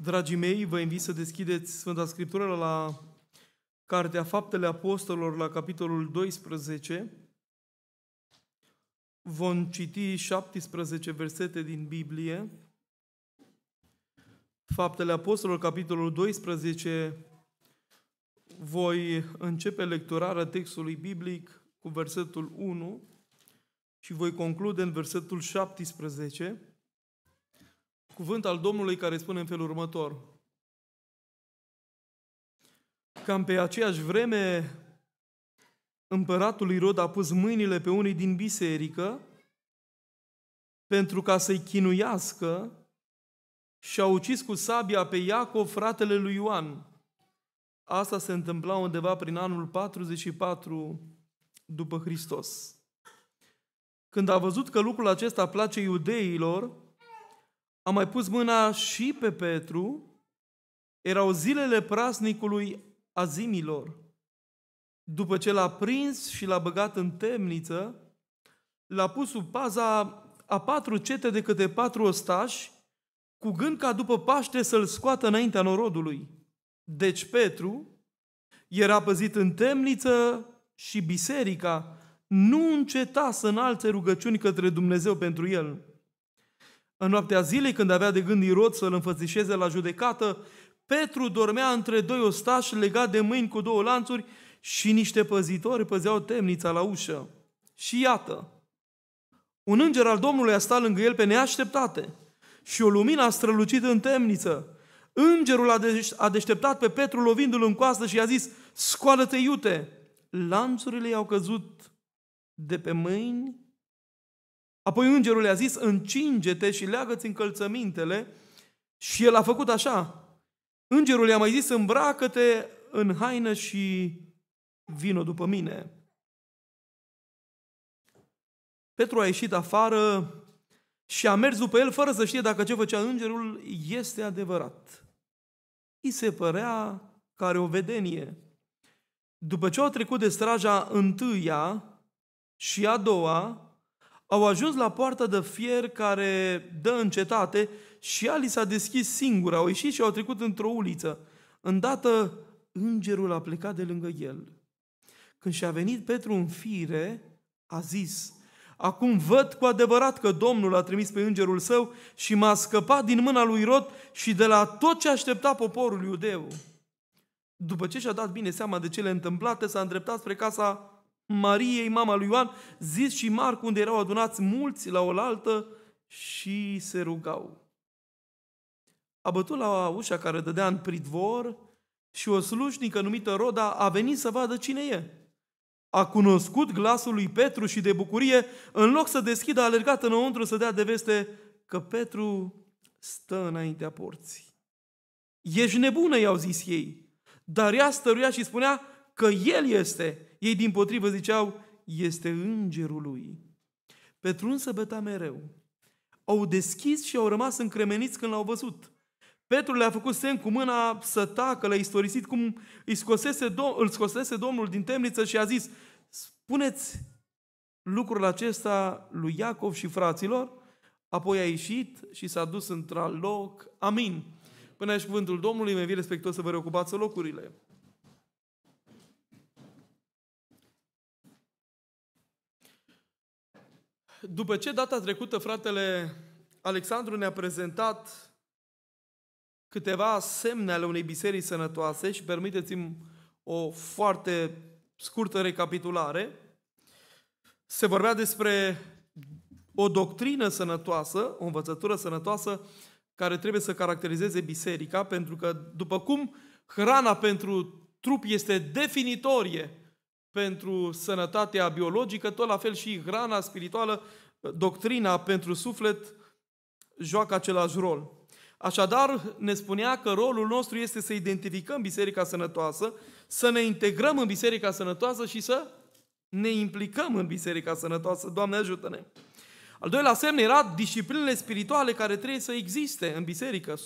Dragii mei, vă invit să deschideți Sfânta Scriptură la Cartea Faptele Apostolilor, la capitolul 12. Vom citi 17 versete din Biblie. Faptele Apostolilor, capitolul 12. Voi începe lecturarea textului biblic cu versetul 1 și voi conclude în versetul 17 cuvânt al Domnului care spune în felul următor. Cam pe aceeași vreme, împăratul Irod a pus mâinile pe unii din biserică pentru ca să-i chinuiască și a ucis cu sabia pe Iacov, fratele lui Ioan. Asta se întâmpla undeva prin anul 44 după Hristos. Când a văzut că lucrul acesta place iudeilor, a mai pus mâna și pe Petru, erau zilele prasnicului azimilor. După ce l-a prins și l-a băgat în temniță, l-a pus sub paza a patru cete de câte patru ostași, cu gând ca după Paște să-l scoată înaintea norodului. Deci Petru era păzit în temniță și biserica nu înceta să înalțe rugăciuni către Dumnezeu pentru el. În noaptea zilei, când avea de gând Irod să-l înfățișeze la judecată, Petru dormea între doi ostași legat de mâini cu două lanțuri și niște păzitori păzeau temnița la ușă. Și iată, un înger al Domnului a stat lângă el pe neașteptate și o lumină a strălucit în temniță. Îngerul a deșteptat pe Petru lovindu-l în coastă și i-a zis, scoală-te iute! Lanțurile i-au căzut de pe mâini Apoi îngerul le-a zis, încinge-te și leagă-ți încălțămintele. Și el a făcut așa. Îngerul i-a mai zis, îmbracă-te în haină și vino după mine. Petru a ieșit afară și a mers după el fără să știe dacă ce făcea îngerul este adevărat. I se părea că are o vedenie. După ce au trecut de straja întâia și a doua, au ajuns la poarta de fier care dă în cetate și ea li s-a deschis singură. Au ieșit și au trecut într-o uliță. Îndată îngerul a plecat de lângă el. Când și-a venit Petru în fire, a zis, Acum văd cu adevărat că Domnul a trimis pe îngerul său și m-a scăpat din mâna lui Rod și de la tot ce aștepta poporul iudeu. După ce și-a dat bine seama de cele întâmplate, s-a îndreptat spre casa Mariei, mama lui Ioan, Zis și Marc, unde erau adunați mulți la oaltă și se rugau. A bătut la ușa care dădea în pridvor și o slușnică numită Roda a venit să vadă cine e. A cunoscut glasul lui Petru și de bucurie, în loc să deschidă, a alergat înăuntru să dea de veste că Petru stă înaintea porții. Ești nebună, i-au zis ei, dar ea stăruia și spunea că el este ei din potrivă ziceau, este îngerul lui. Petru însă băta mereu. Au deschis și au rămas încremeniți când l-au văzut. Petru le-a făcut semn cu mâna să tacă, le-a istorisit cum îi scosese, îl scosese Domnul din temniță și a zis, spuneți lucrul acesta lui Iacov și fraților, apoi a ieșit și s-a dus într-un loc. Amin. Până aici cuvântul Domnului, mă vii respectuos să vă reocupați locurile. După ce data trecută fratele Alexandru ne-a prezentat câteva semne ale unei biserici sănătoase și permiteți-mi o foarte scurtă recapitulare, se vorbea despre o doctrină sănătoasă, o învățătură sănătoasă care trebuie să caracterizeze biserica, pentru că după cum hrana pentru trup este definitorie pentru sănătatea biologică, tot la fel și hrana spirituală, doctrina pentru suflet joacă același rol. Așadar, ne spunea că rolul nostru este să identificăm Biserica Sănătoasă, să ne integrăm în Biserica Sănătoasă și să ne implicăm în Biserica Sănătoasă. Doamne, ajută-ne! Al doilea semn era disciplinele spirituale care trebuie să existe în biserică.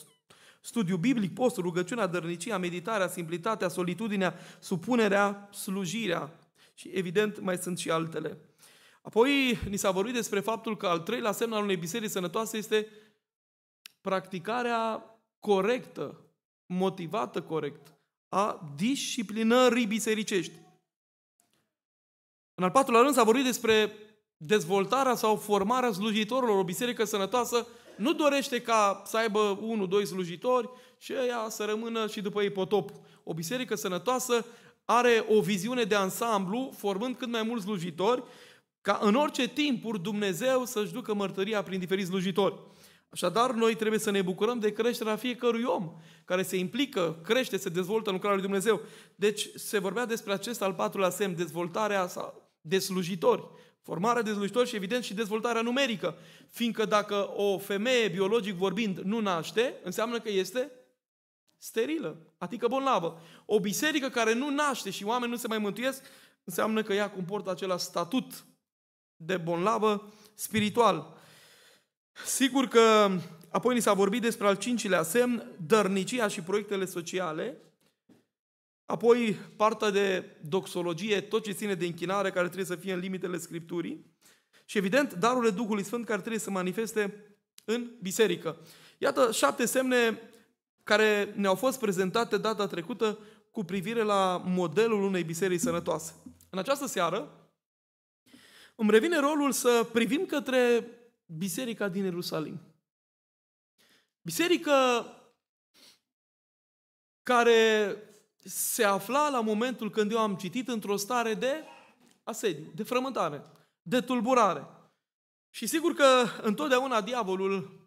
Studiu biblic, post, rugăciunea, dărnicia, meditarea, simplitatea, solitudinea, supunerea, slujirea și evident mai sunt și altele. Apoi ni s-a vorbit despre faptul că al treilea semn al unei biserici sănătoase este practicarea corectă, motivată corect, a disciplinării bisericești. În al patrulea rând s-a vorbit despre dezvoltarea sau formarea slujitorilor, o biserică sănătoasă nu dorește ca să aibă unul, doi slujitori și ea să rămână și după ei potop. O biserică sănătoasă are o viziune de ansamblu, formând cât mai mulți slujitori, ca în orice timpuri Dumnezeu să-și ducă mărtăria prin diferiți slujitori. Așadar, noi trebuie să ne bucurăm de creșterea fiecărui om care se implică, crește, se dezvoltă în lucrarea lui Dumnezeu. Deci se vorbea despre acest al patrulea semn, dezvoltarea de slujitori. Formarea slujitori și, evident, și dezvoltarea numerică. Fiindcă dacă o femeie, biologic vorbind, nu naște, înseamnă că este sterilă, adică bolnavă. O biserică care nu naște și oameni nu se mai mântuiesc, înseamnă că ea comportă acela statut de bolnavă spiritual. Sigur că apoi ni s-a vorbit despre al cincilea semn, dărnicia și proiectele sociale, Apoi partea de doxologie, tot ce ține de închinare, care trebuie să fie în limitele Scripturii. Și evident, darurile Duhului Sfânt care trebuie să manifeste în biserică. Iată șapte semne care ne-au fost prezentate data trecută cu privire la modelul unei biserici sănătoase. În această seară îmi revine rolul să privim către biserica din Ierusalim. Biserică care se afla la momentul când eu am citit într-o stare de asediu, de frământare, de tulburare. Și sigur că întotdeauna diavolul,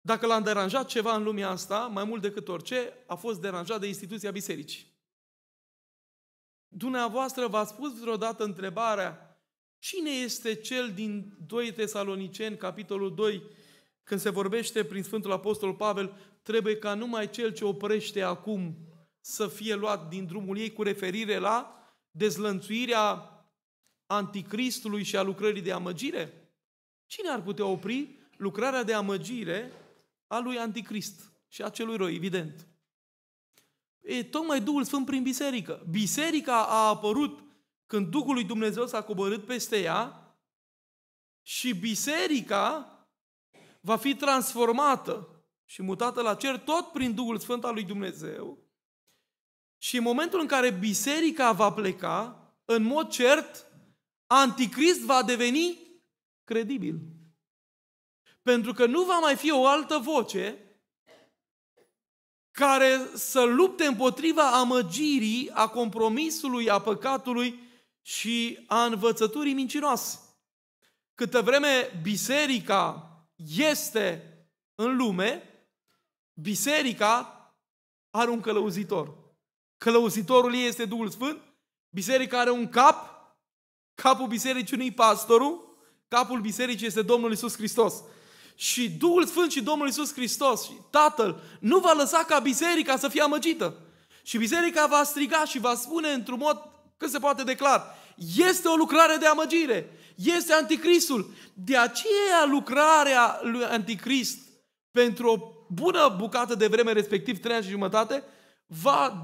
dacă l-a deranjat ceva în lumea asta, mai mult decât orice, a fost deranjat de instituția bisericii. Dumneavoastră v-ați pus vreodată întrebarea cine este cel din 2 Tesaloniceni, capitolul 2, când se vorbește prin Sfântul Apostol Pavel, trebuie ca numai cel ce oprește acum să fie luat din drumul ei cu referire la dezlănțuirea anticristului și a lucrării de amăgire? Cine ar putea opri lucrarea de amăgire a lui anticrist și a celui rău, evident? E tocmai Duhul Sfânt prin biserică. Biserica a apărut când Duhul lui Dumnezeu s-a coborât peste ea și biserica va fi transformată și mutată la cer tot prin Duhul Sfânt al lui Dumnezeu și în momentul în care biserica va pleca, în mod cert, anticrist va deveni credibil. Pentru că nu va mai fi o altă voce care să lupte împotriva amăgirii, a compromisului, a păcatului și a învățăturii mincinoase. Câtă vreme biserica este în lume, biserica are un călăuzitor călăuzitorul ei este Duhul Sfânt, biserica are un cap, capul bisericii nu pastorul, capul bisericii este Domnul Isus Hristos. Și Duhul Sfânt și Domnul Isus Hristos și Tatăl nu va lăsa ca biserica să fie amăgită. Și biserica va striga și va spune într-un mod cât se poate declar. Este o lucrare de amăgire. Este anticristul. De aceea lucrarea lui anticrist pentru o bună bucată de vreme, respectiv trei ani și jumătate, va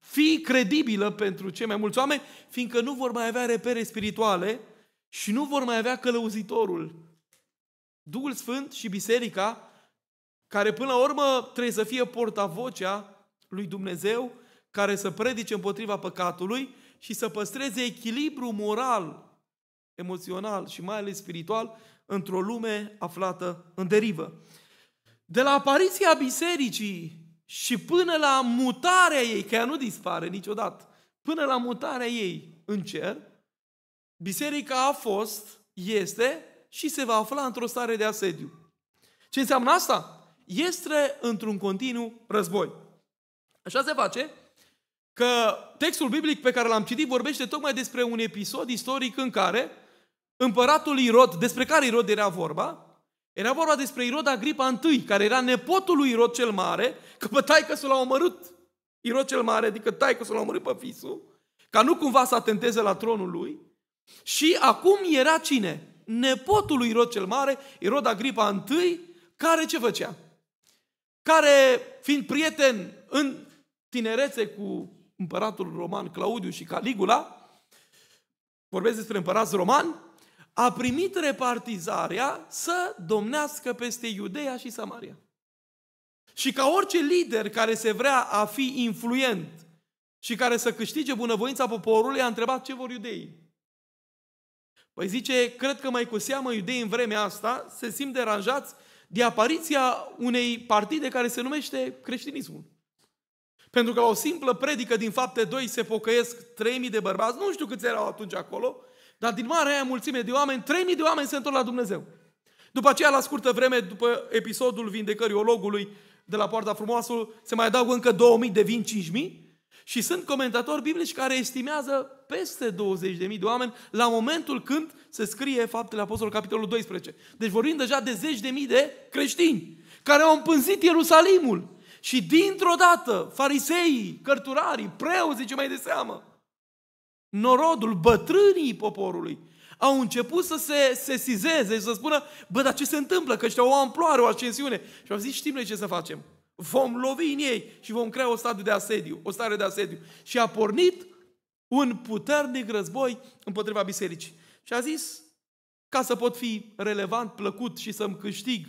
Fii credibilă pentru cei mai mulți oameni, fiindcă nu vor mai avea repere spirituale și nu vor mai avea călăuzitorul. Duhul Sfânt și Biserica, care până la urmă trebuie să fie portavocea lui Dumnezeu, care să predice împotriva păcatului și să păstreze echilibru moral, emoțional și mai ales spiritual într-o lume aflată în derivă. De la apariția bisericii și până la mutarea ei, că ea nu dispare niciodată, până la mutarea ei în cer, biserica a fost, este și se va afla într-o stare de asediu. Ce înseamnă asta? Este într-un continuu război. Așa se face că textul biblic pe care l-am citit vorbește tocmai despre un episod istoric în care împăratul Irod, despre care Irod era vorba, era vorba despre Irod Agripa I, care era nepotul lui Irod cel Mare, că pe taică s-l a omorât. Irod cel Mare, adică taică s-l a omorât pe fisul, ca nu cumva să atenteze la tronul lui. Și acum era cine? Nepotul lui Irod cel Mare, Irod Agripa I, care ce făcea? Care, fiind prieten în tinerețe cu împăratul roman Claudiu și Caligula, vorbesc despre împărați romani, a primit repartizarea să domnească peste Iudeea și Samaria. Și ca orice lider care se vrea a fi influent și care să câștige bunăvoința poporului, a întrebat ce vor iudeii. Păi zice, cred că mai cu seamă iudeii în vremea asta se simt deranjați de apariția unei partide care se numește creștinismul. Pentru că la o simplă predică din fapte 2 se pocăiesc 3.000 de bărbați, nu știu câți erau atunci acolo, dar din marea aia mulțime de oameni, 3000 de oameni se întorc la Dumnezeu. După aceea, la scurtă vreme, după episodul vindecării ologului de la Poarta Frumoasă, se mai adaugă încă 2000, devin 5000 și sunt comentatori biblici care estimează peste 20.000 de oameni la momentul când se scrie Faptele Apostolului, capitolul 12. Deci vorbim deja de zeci de mii de creștini care au împânzit Ierusalimul. Și dintr-o dată, fariseii, cărturarii, preoții ce mai de seamă, norodul, bătrânii poporului au început să se sesizeze și să spună, bă, dar ce se întâmplă? Că ăștia au o amploare, o ascensiune. Și au zis, știm noi ce să facem. Vom lovi în ei și vom crea o stare de asediu. O stare de asediu. Și a pornit un puternic război împotriva bisericii. Și a zis, ca să pot fi relevant, plăcut și să-mi câștig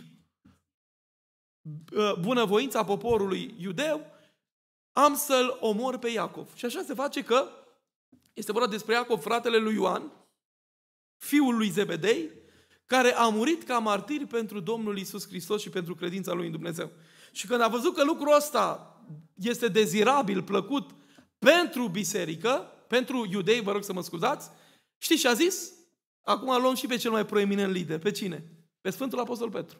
uh, bunăvoința poporului iudeu, am să-l omor pe Iacov. Și așa se face că este vorba despre Iacov, fratele lui Ioan, fiul lui Zebedei, care a murit ca martir pentru Domnul Isus Hristos și pentru credința lui în Dumnezeu. Și când a văzut că lucrul ăsta este dezirabil, plăcut pentru biserică, pentru iudei, vă rog să mă scuzați, știți și a zis? Acum luăm și pe cel mai proeminent lider. Pe cine? Pe Sfântul Apostol Petru.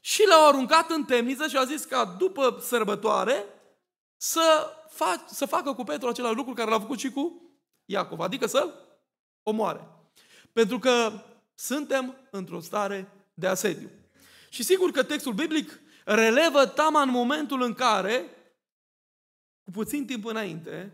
Și l-au aruncat în temniță și a zis ca după sărbătoare să, fac, să facă cu Petru același lucru care l-a făcut și cu Iacov, adică să-l omoare. Pentru că suntem într-o stare de asediu. Și sigur că textul biblic relevă tama în momentul în care, cu puțin timp înainte,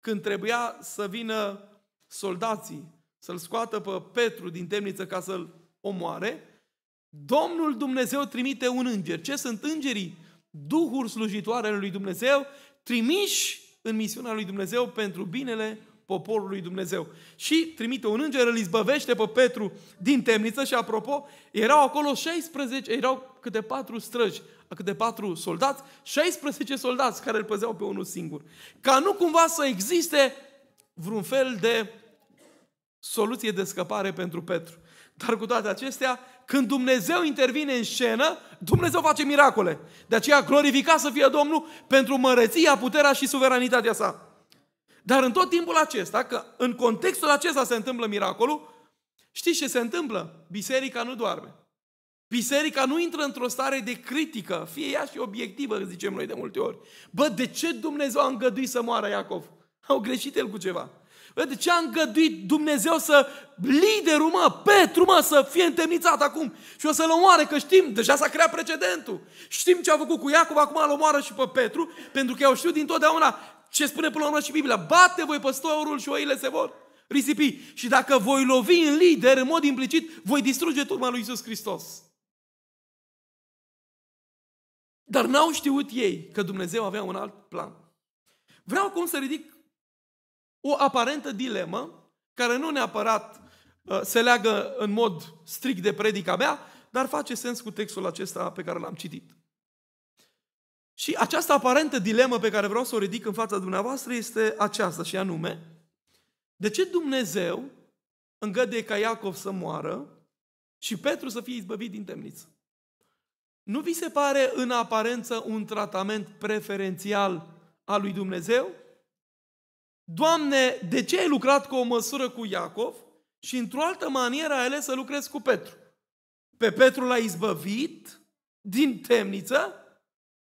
când trebuia să vină soldații să-l scoată pe Petru din temniță ca să-l omoare, Domnul Dumnezeu trimite un înger. Ce sunt îngerii? Duhuri slujitoare lui Dumnezeu, trimiși în misiunea lui Dumnezeu pentru binele poporul lui Dumnezeu. Și trimite un înger, îl izbăvește pe Petru din temniță și apropo, erau acolo 16, erau câte patru străgi, câte patru soldați, 16 soldați care îl păzeau pe unul singur. Ca nu cumva să existe vreun fel de soluție de scăpare pentru Petru. Dar cu toate acestea, când Dumnezeu intervine în scenă, Dumnezeu face miracole. De aceea glorifica să fie Domnul pentru măreția, puterea și suveranitatea sa. Dar în tot timpul acesta, că în contextul acesta se întâmplă miracolul, știți ce se întâmplă? Biserica nu doarme. Biserica nu intră într-o stare de critică, fie ea și obiectivă, zicem noi de multe ori. Bă, de ce Dumnezeu a îngăduit să moară Iacov? Au greșit el cu ceva. De ce a îngăduit Dumnezeu să liderul, mă, Petru, mă, să fie întemnițat acum și o să-l omoare, că știm, deja s-a creat precedentul. Știm ce a făcut cu Iacob, acum îl omoară și pe Petru, pentru că eu știu din totdeauna ce spune până la urmă și Biblia. Bate voi păstorul și oile se vor risipi. Și dacă voi lovi în lider, în mod implicit, voi distruge turma lui Isus Hristos. Dar n-au știut ei că Dumnezeu avea un alt plan. Vreau acum să ridic o aparentă dilemă, care nu neapărat uh, se leagă în mod strict de predica mea, dar face sens cu textul acesta pe care l-am citit. Și această aparentă dilemă pe care vreau să o ridic în fața dumneavoastră este aceasta și anume, de ce Dumnezeu îngăde ca Iacov să moară și Petru să fie izbăvit din temniță? Nu vi se pare în aparență un tratament preferențial al lui Dumnezeu? Doamne, de ce ai lucrat cu o măsură cu Iacov și într-o altă manieră ai ales să lucrezi cu Petru? Pe Petru l-ai izbăvit din temniță,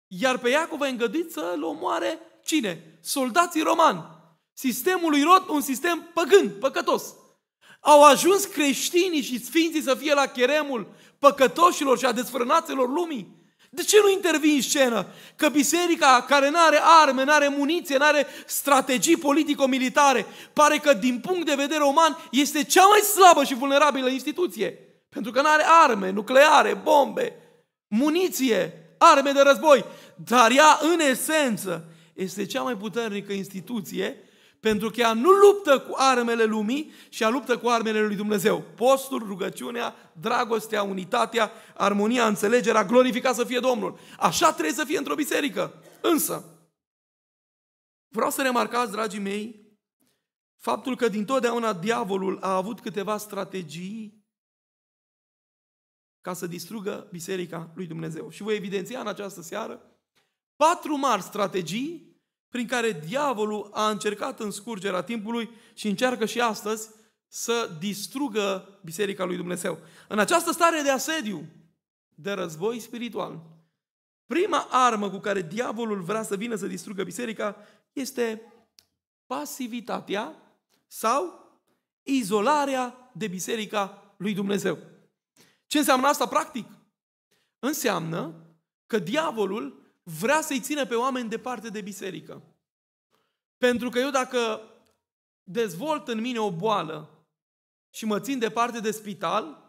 iar pe Iacov ai îngăduit să-l omoare cine? Soldații romani. Sistemul lui rot un sistem păgând, păcătos. Au ajuns creștinii și sfinții să fie la cheremul păcătoșilor și a desfrânaților lumii de ce nu intervii în scenă? Că biserica care nu are arme, nu are muniție, nu are strategii politico-militare, pare că din punct de vedere uman este cea mai slabă și vulnerabilă instituție. Pentru că nu are arme, nucleare, bombe, muniție, arme de război. Dar ea, în esență, este cea mai puternică instituție pentru că ea nu luptă cu armele lumii, și ea luptă cu armele lui Dumnezeu. Postul, rugăciunea, dragostea, unitatea, armonia, înțelegerea, glorificat să fie Domnul. Așa trebuie să fie într-o biserică. Însă, vreau să remarcați, dragii mei, faptul că dintotdeauna diavolul a avut câteva strategii ca să distrugă biserica lui Dumnezeu. Și voi evidenția în această seară patru mari strategii prin care diavolul a încercat în scurgerea timpului și încearcă și astăzi să distrugă Biserica lui Dumnezeu. În această stare de asediu, de război spiritual, prima armă cu care diavolul vrea să vină să distrugă biserica este pasivitatea sau izolarea de biserica lui Dumnezeu. Ce înseamnă asta practic? Înseamnă că diavolul vrea să-i țină pe oameni departe de biserică. Pentru că eu dacă dezvolt în mine o boală și mă țin departe de spital,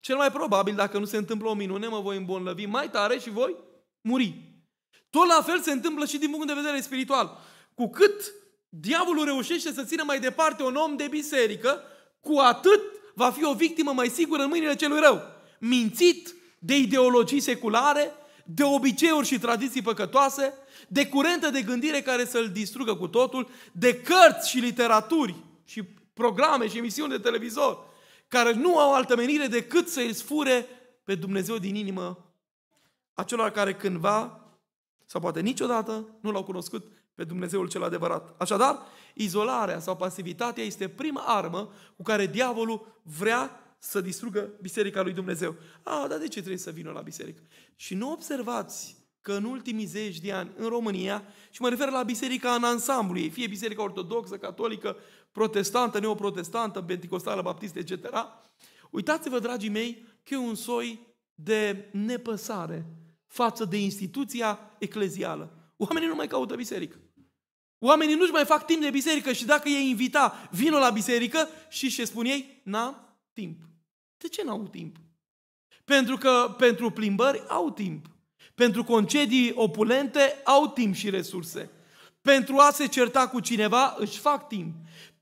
cel mai probabil, dacă nu se întâmplă o minune, mă voi îmbolnăvi mai tare și voi muri. Tot la fel se întâmplă și din punct de vedere spiritual. Cu cât diavolul reușește să țină mai departe un om de biserică, cu atât va fi o victimă mai sigură în mâinile celui rău. Mințit, de ideologii seculare, de obiceiuri și tradiții păcătoase, de curente de gândire care să-l distrugă cu totul, de cărți și literaturi și programe și emisiuni de televizor care nu au altă menire decât să i sfure pe Dumnezeu din inimă acelor care cândva sau poate niciodată nu l-au cunoscut pe Dumnezeul cel adevărat. Așadar, izolarea sau pasivitatea este prima armă cu care diavolul vrea să distrugă biserica lui Dumnezeu. A, dar de ce trebuie să vină la biserică? Și nu observați că în ultimii zeci de ani în România, și mă refer la biserica în ansamblu ei, fie biserica ortodoxă, catolică, protestantă, neoprotestantă, benticostală, baptistă, etc., uitați-vă, dragii mei, că e un soi de nepăsare față de instituția eclezială. Oamenii nu mai caută biserică. Oamenii nu-și mai fac timp de biserică și dacă e invita, vină la biserică și ce spun ei? N-am timp. De ce n-au timp? Pentru că pentru plimbări au timp. Pentru concedii opulente au timp și resurse. Pentru a se certa cu cineva își fac timp.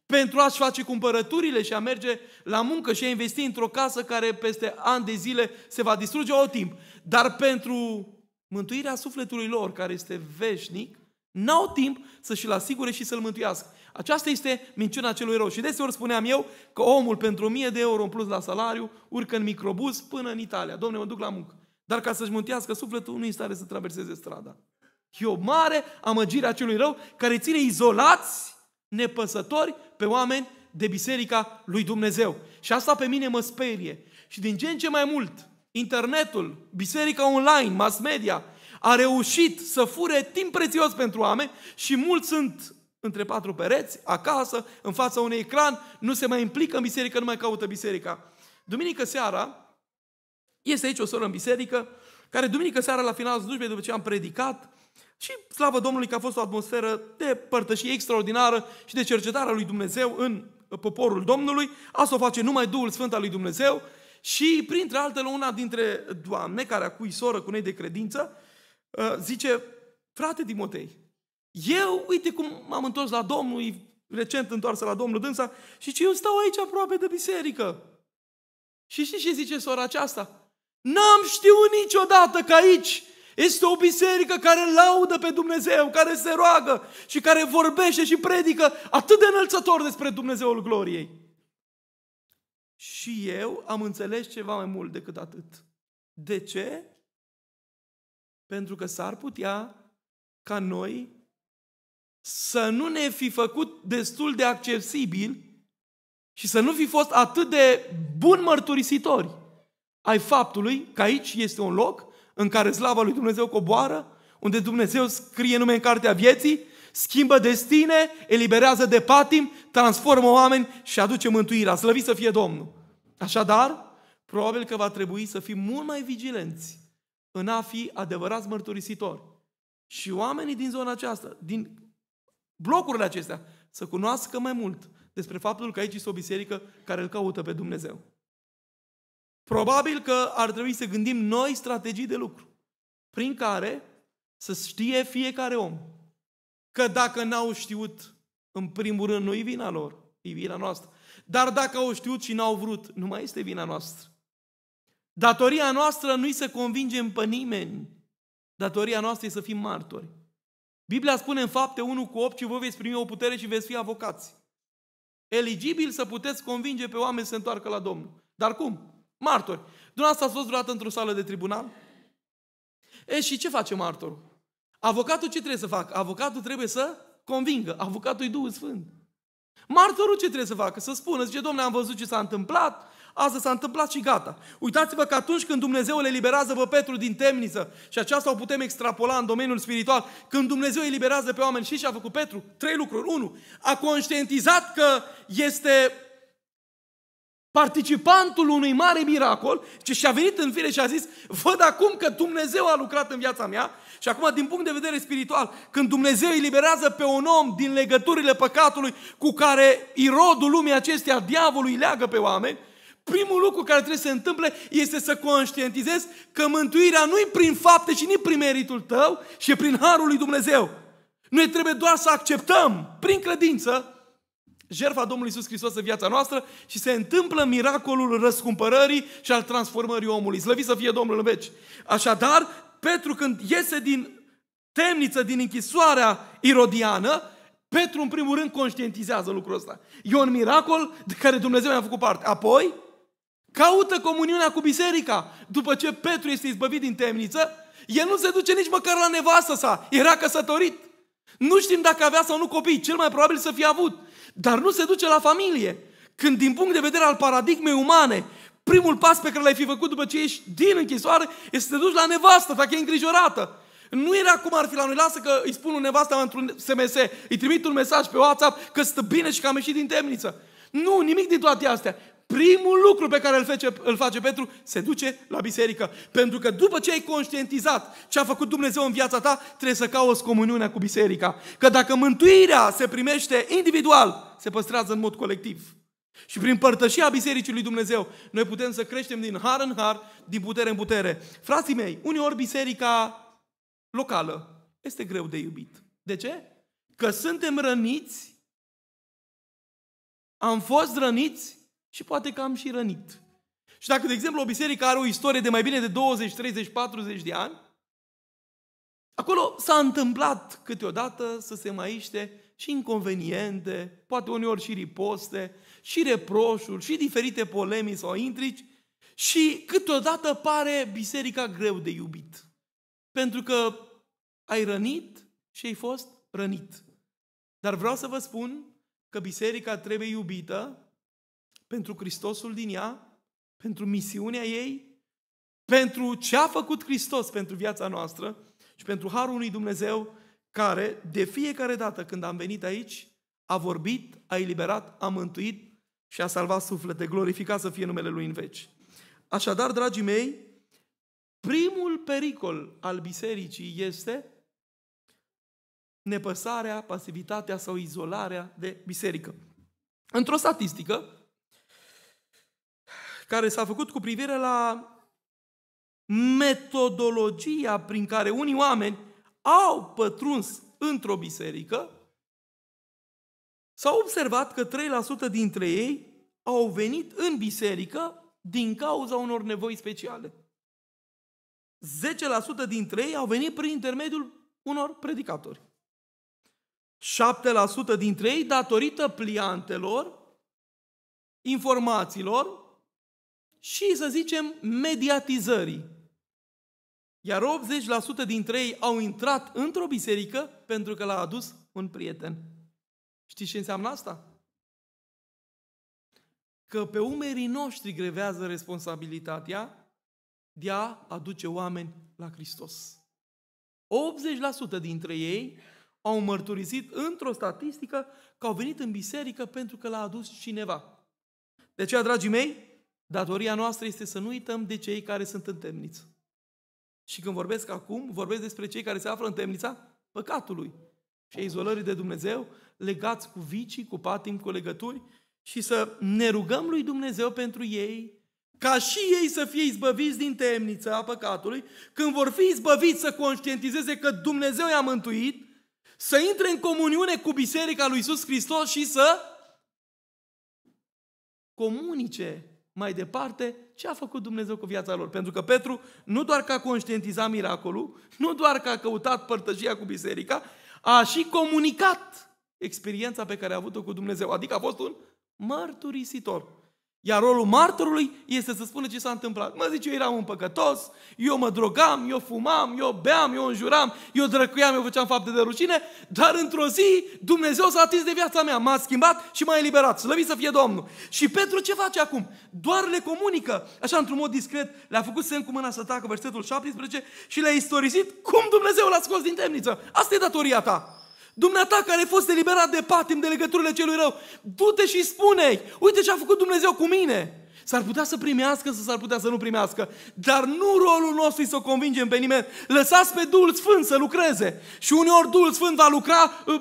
Pentru a-și face cumpărăturile și a merge la muncă și a investi într-o casă care peste ani de zile se va distruge, au timp. Dar pentru mântuirea sufletului lor, care este veșnic, N-au timp să și-l asigure și să-l mântuiască. Aceasta este minciuna celui rău. Și deseori spuneam eu că omul pentru 1000 de euro în plus la salariu urcă în microbuz până în Italia. Domne, mă duc la muncă. Dar ca să-și mântuiască sufletul, nu i stare să traverseze strada. E o mare amăgire a celui rău care ține izolați, nepăsători pe oameni de biserica lui Dumnezeu. Și asta pe mine mă sperie. Și din ce în ce mai mult, internetul, biserica online, mass media, a reușit să fure timp prețios pentru oameni și mulți sunt între patru pereți, acasă, în fața unui ecran, nu se mai implică în biserică, nu mai caută biserica. Duminică seara, este aici o soră în biserică, care duminică seara la final slujbei, după ce am predicat, și slavă Domnului că a fost o atmosferă de părtășie extraordinară și de cercetare a lui Dumnezeu în poporul Domnului. Asta o face numai Duhul Sfânt al lui Dumnezeu. Și printre altele, una dintre doamne, care a cui soră cu noi de credință, Uh, zice, frate Timotei, eu, uite cum m-am întors la Domnul, recent întoarsă la Domnul dânsa, și ce eu stau aici aproape de biserică. Și știi ce zice sora aceasta? N-am știut niciodată că aici este o biserică care laudă pe Dumnezeu, care se roagă și care vorbește și predică atât de înălțător despre Dumnezeul gloriei. Și eu am înțeles ceva mai mult decât atât. De ce? Pentru că s-ar putea ca noi să nu ne fi făcut destul de accesibil și să nu fi fost atât de bun mărturisitori ai faptului că aici este un loc în care slava lui Dumnezeu coboară, unde Dumnezeu scrie nume în cartea vieții, schimbă destine, eliberează de patim, transformă oameni și aduce mântuirea. Slăvit să fie Domnul! Așadar, probabil că va trebui să fim mult mai vigilenți în a fi adevărați mărturisitori. Și oamenii din zona aceasta, din blocurile acestea, să cunoască mai mult despre faptul că aici este o biserică care îl caută pe Dumnezeu. Probabil că ar trebui să gândim noi strategii de lucru, prin care să știe fiecare om că dacă n-au știut, în primul rând, nu-i vina lor, e vina noastră. Dar dacă au știut și n-au vrut, nu mai este vina noastră. Datoria noastră nu-i să convingem pe nimeni. Datoria noastră e să fim martori. Biblia spune în fapte 1 cu 8 și voi veți primi o putere și veți fi avocați. Eligibil să puteți convinge pe oameni să se întoarcă la Domnul. Dar cum? Martori. Dumneavoastră ați fost vreodată într-o sală de tribunal? E, și ce face martorul? Avocatul ce trebuie să facă? Avocatul trebuie să convingă. Avocatul e Duhul Sfânt. Martorul ce trebuie să facă? Să spună, zice, domnule, am văzut ce s-a întâmplat, Asta s-a întâmplat și gata. Uitați-vă că atunci când Dumnezeu le eliberează pe Petru din temniță, și aceasta o putem extrapola în domeniul spiritual, când Dumnezeu eliberează pe oameni și și-a făcut Petru, trei lucruri. Unu, a conștientizat că este participantul unui mare miracol, ce și-a venit în fire și a zis, văd acum că Dumnezeu a lucrat în viața mea și acum, din punct de vedere spiritual, când Dumnezeu îi liberează pe un om din legăturile păcatului cu care irodul lumii acesteia, diavolului, leagă pe oameni, primul lucru care trebuie să se întâmple este să conștientizezi că mântuirea nu e prin fapte și nici prin meritul tău, și prin harul lui Dumnezeu. Noi trebuie doar să acceptăm, prin credință, jertfa Domnului Iisus Hristos în viața noastră și se întâmplă miracolul răscumpărării și al transformării omului. Slăvi să fie Domnul în veci! Așadar, Petru când iese din temniță, din închisoarea irodiană, Petru în primul rând conștientizează lucrul ăsta. E un miracol de care Dumnezeu i-a făcut parte. Apoi, Caută comuniunea cu biserica. După ce Petru este izbăvit din temniță, el nu se duce nici măcar la nevastă sa. Era căsătorit. Nu știm dacă avea sau nu copii, cel mai probabil să fie avut. Dar nu se duce la familie. Când din punct de vedere al paradigmei umane, primul pas pe care l-ai fi făcut după ce ești din închisoare este să te duci la nevastă, dacă e îngrijorată. Nu era cum ar fi la noi, lasă că îi spun un nevastă într-un SMS, îi trimit un mesaj pe WhatsApp că stă bine și că am ieșit din temniță. Nu, nimic din toate astea primul lucru pe care îl face, îl face Petru, se duce la biserică. Pentru că după ce ai conștientizat ce a făcut Dumnezeu în viața ta, trebuie să cauți comuniunea cu biserica. Că dacă mântuirea se primește individual, se păstrează în mod colectiv. Și prin părtășia Bisericii lui Dumnezeu, noi putem să creștem din har în har, din putere în putere. Frații mei, uneori biserica locală este greu de iubit. De ce? Că suntem răniți, am fost răniți și poate că am și rănit. Și dacă, de exemplu, o biserică are o istorie de mai bine de 20, 30, 40 de ani, acolo s-a întâmplat câteodată să se mai iște și inconveniente, poate uneori și riposte, și reproșuri, și diferite polemii sau intrici, și câteodată pare biserica greu de iubit. Pentru că ai rănit și ai fost rănit. Dar vreau să vă spun că biserica trebuie iubită pentru Hristosul din ea, pentru misiunea ei, pentru ce a făcut Hristos pentru viața noastră și pentru harul lui Dumnezeu care, de fiecare dată când am venit aici, a vorbit, a eliberat, a mântuit și a salvat suflete. Glorificat să fie numele Lui în veci. Așadar, dragii mei, primul pericol al bisericii este nepăsarea, pasivitatea sau izolarea de biserică. Într-o statistică, care s-a făcut cu privire la metodologia prin care unii oameni au pătruns într-o biserică, s-a observat că 3% dintre ei au venit în biserică din cauza unor nevoi speciale. 10% dintre ei au venit prin intermediul unor predicatori. 7% dintre ei datorită pliantelor, informațiilor și, să zicem, mediatizării. Iar 80% dintre ei au intrat într-o biserică pentru că l-a adus un prieten. Știți ce înseamnă asta? Că pe umerii noștri grevează responsabilitatea de a aduce oameni la Hristos. 80% dintre ei au mărturisit într-o statistică că au venit în biserică pentru că l-a adus cineva. De aceea, dragii mei, Datoria noastră este să nu uităm de cei care sunt în temniță. Și când vorbesc acum, vorbesc despre cei care se află în temnița păcatului și a izolării de Dumnezeu, legați cu vicii, cu patim, cu legături și să ne rugăm lui Dumnezeu pentru ei, ca și ei să fie izbăviți din temnița a păcatului, când vor fi izbăviți să conștientizeze că Dumnezeu i-a mântuit, să intre în comuniune cu Biserica lui Iisus Hristos și să comunice mai departe ce a făcut Dumnezeu cu viața lor. Pentru că Petru nu doar că a conștientizat miracolul, nu doar că a căutat părtășia cu biserica, a și comunicat experiența pe care a avut-o cu Dumnezeu. Adică a fost un mărturisitor. Iar rolul martorului este să spună ce s-a întâmplat. Mă zice, eu eram un păcătos, eu mă drogam, eu fumam, eu beam, eu înjuram, eu drăcuiam, eu făceam fapte de rușine, dar într-o zi Dumnezeu s-a atins de viața mea, m-a schimbat și m-a eliberat. Slăvit să fie Domnul! Și Petru ce face acum? Doar le comunică, așa într-un mod discret, le-a făcut semn cu mâna să tacă, versetul 17, și le-a istorizit. cum Dumnezeu l-a scos din temniță. Asta e datoria ta. Dumneata care a fost eliberat de patim, de legăturile celui rău, du-te și spune uite ce a făcut Dumnezeu cu mine. S-ar putea să primească sau s-ar putea să nu primească. Dar nu rolul nostru e să o convingem pe nimeni. Lăsați pe Duhul Sfânt să lucreze. Și uneori Duhul Sfânt va lucra uh, uh,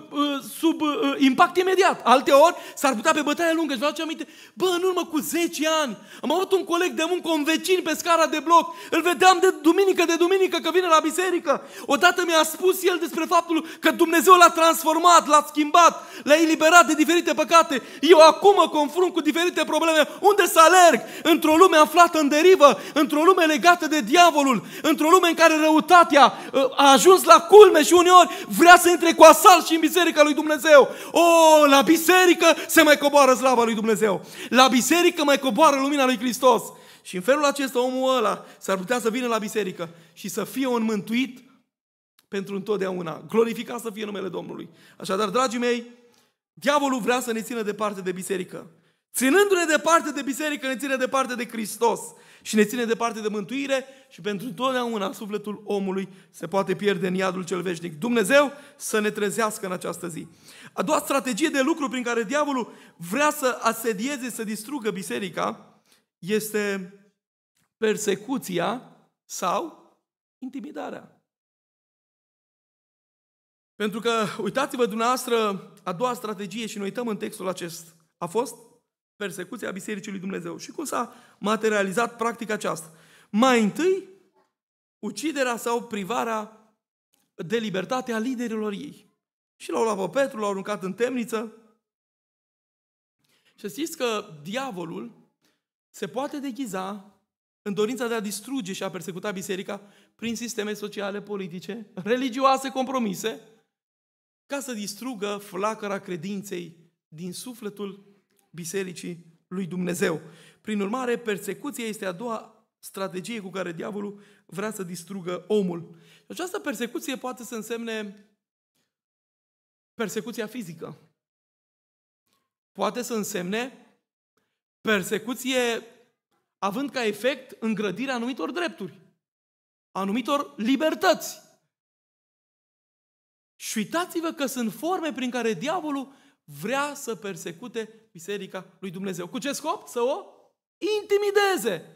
sub uh, uh impact imediat. Alteori s-ar putea pe bătaie lungă. Și vă aduce aminte, bă, în urmă cu 10 ani am avut un coleg de muncă, un vecin pe scara de bloc. Îl vedeam de duminică, de duminică că vine la biserică. Odată mi-a spus el despre faptul că Dumnezeu l-a transformat, l-a schimbat, l-a eliberat de diferite păcate. Eu acum mă confrunt cu diferite probleme. Unde să alerg? înțeleg, într-o lume aflată în derivă, într-o lume legată de diavolul, într-o lume în care răutatea uh, a ajuns la culme și uneori vrea să intre cu asal și în biserica lui Dumnezeu. O, la biserică se mai coboară slava lui Dumnezeu. La biserică mai coboară lumina lui Hristos. Și în felul acesta omul ăla s-ar putea să vină la biserică și să fie un mântuit pentru întotdeauna. Glorificat să fie numele Domnului. Așadar, dragii mei, diavolul vrea să ne țină departe de biserică. Ținându-ne departe de biserică, ne ține departe de Hristos și ne ține departe de mântuire și pentru totdeauna sufletul omului se poate pierde în iadul cel veșnic. Dumnezeu să ne trezească în această zi. A doua strategie de lucru prin care diavolul vrea să asedieze, să distrugă biserica, este persecuția sau intimidarea. Pentru că, uitați-vă dumneavoastră, a doua strategie și noi uităm în textul acest, a fost persecuția Bisericii lui Dumnezeu. Și cum s-a materializat practica aceasta? Mai întâi, uciderea sau privarea de libertate a liderilor ei. Și l-au luat pe Petru, l-au aruncat în temniță. Și știți că diavolul se poate deghiza în dorința de a distruge și a persecuta biserica prin sisteme sociale, politice, religioase, compromise, ca să distrugă flacăra credinței din sufletul bisericii lui Dumnezeu. Prin urmare, persecuția este a doua strategie cu care diavolul vrea să distrugă omul. Această persecuție poate să însemne persecuția fizică. Poate să însemne persecuție având ca efect îngrădirea anumitor drepturi, anumitor libertăți. Și uitați-vă că sunt forme prin care diavolul vrea să persecute biserica lui Dumnezeu. Cu ce scop? Să o intimideze.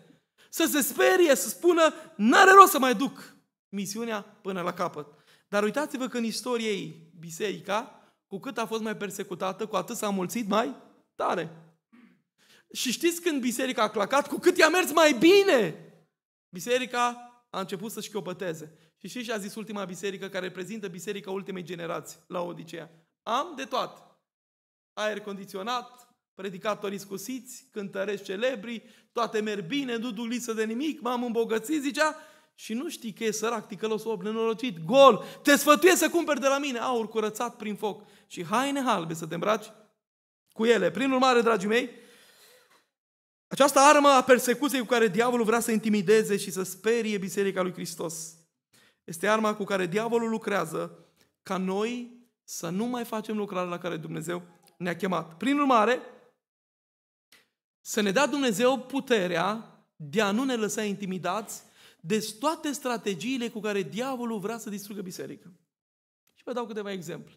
Să se sperie, să spună, n-are rost să mai duc misiunea până la capăt. Dar uitați-vă că în istorie ei, biserica, cu cât a fost mai persecutată, cu atât s-a mulțit mai tare. Și știți când biserica a clacat, cu cât i-a mers mai bine, biserica a început să-și chiopăteze. Și știți ce a zis ultima biserică care reprezintă biserica ultimei generații, la Odiceea? Am de toate aer condiționat, predicatori scusiți, cântăreți celebri, toate merg bine, nu duc lipsă de nimic, m-am îmbogățit, zicea, și nu știi că e sărac, ticălos, ob, nenorocit, gol, te sfătuie să cumperi de la mine aur curățat prin foc și haine halbe să te îmbraci cu ele. Prin urmare, dragii mei, această armă a persecuției cu care diavolul vrea să intimideze și să sperie Biserica lui Hristos este arma cu care diavolul lucrează ca noi să nu mai facem lucrarea la care Dumnezeu ne-a chemat. Prin urmare, să ne dea Dumnezeu puterea de a nu ne lăsa intimidați de toate strategiile cu care diavolul vrea să distrugă biserica. Și vă dau câteva exemple.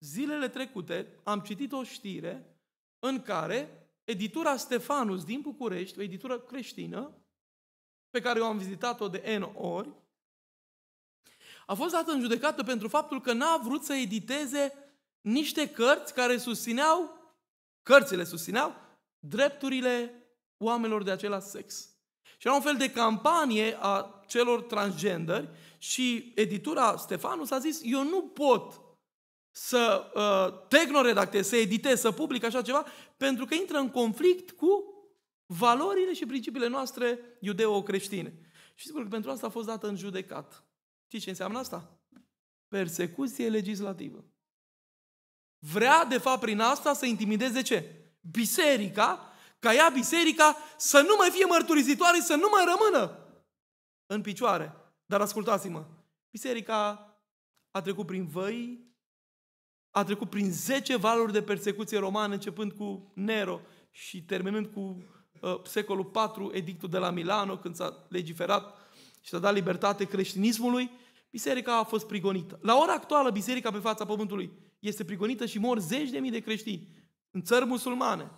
Zilele trecute am citit o știre în care editura Stefanus din București, o editură creștină, pe care eu am vizitat-o de N ori, a fost dată în judecată pentru faptul că n-a vrut să editeze niște cărți care susțineau, cărțile susțineau, drepturile oamenilor de același sex. Și era un fel de campanie a celor transgenderi și editura Stefanus a zis, eu nu pot să uh, tehnoredactez, să editez, să public așa ceva, pentru că intră în conflict cu valorile și principiile noastre iudeo-creștine. Și sigur că pentru asta a fost dată în judecat. Știți ce înseamnă asta? Persecuție legislativă. Vrea, de fapt, prin asta să intimideze ce? Biserica, ca ea, biserica, să nu mai fie mărturizitoare, să nu mai rămână în picioare. Dar ascultați-mă, biserica a trecut prin văi, a trecut prin 10 valuri de persecuție romană, începând cu Nero și terminând cu uh, secolul IV, edictul de la Milano, când s-a legiferat și s-a dat libertate creștinismului, biserica a fost prigonită. La ora actuală, biserica pe fața pământului este prigonită și mor zeci de mii de creștini în țări musulmane,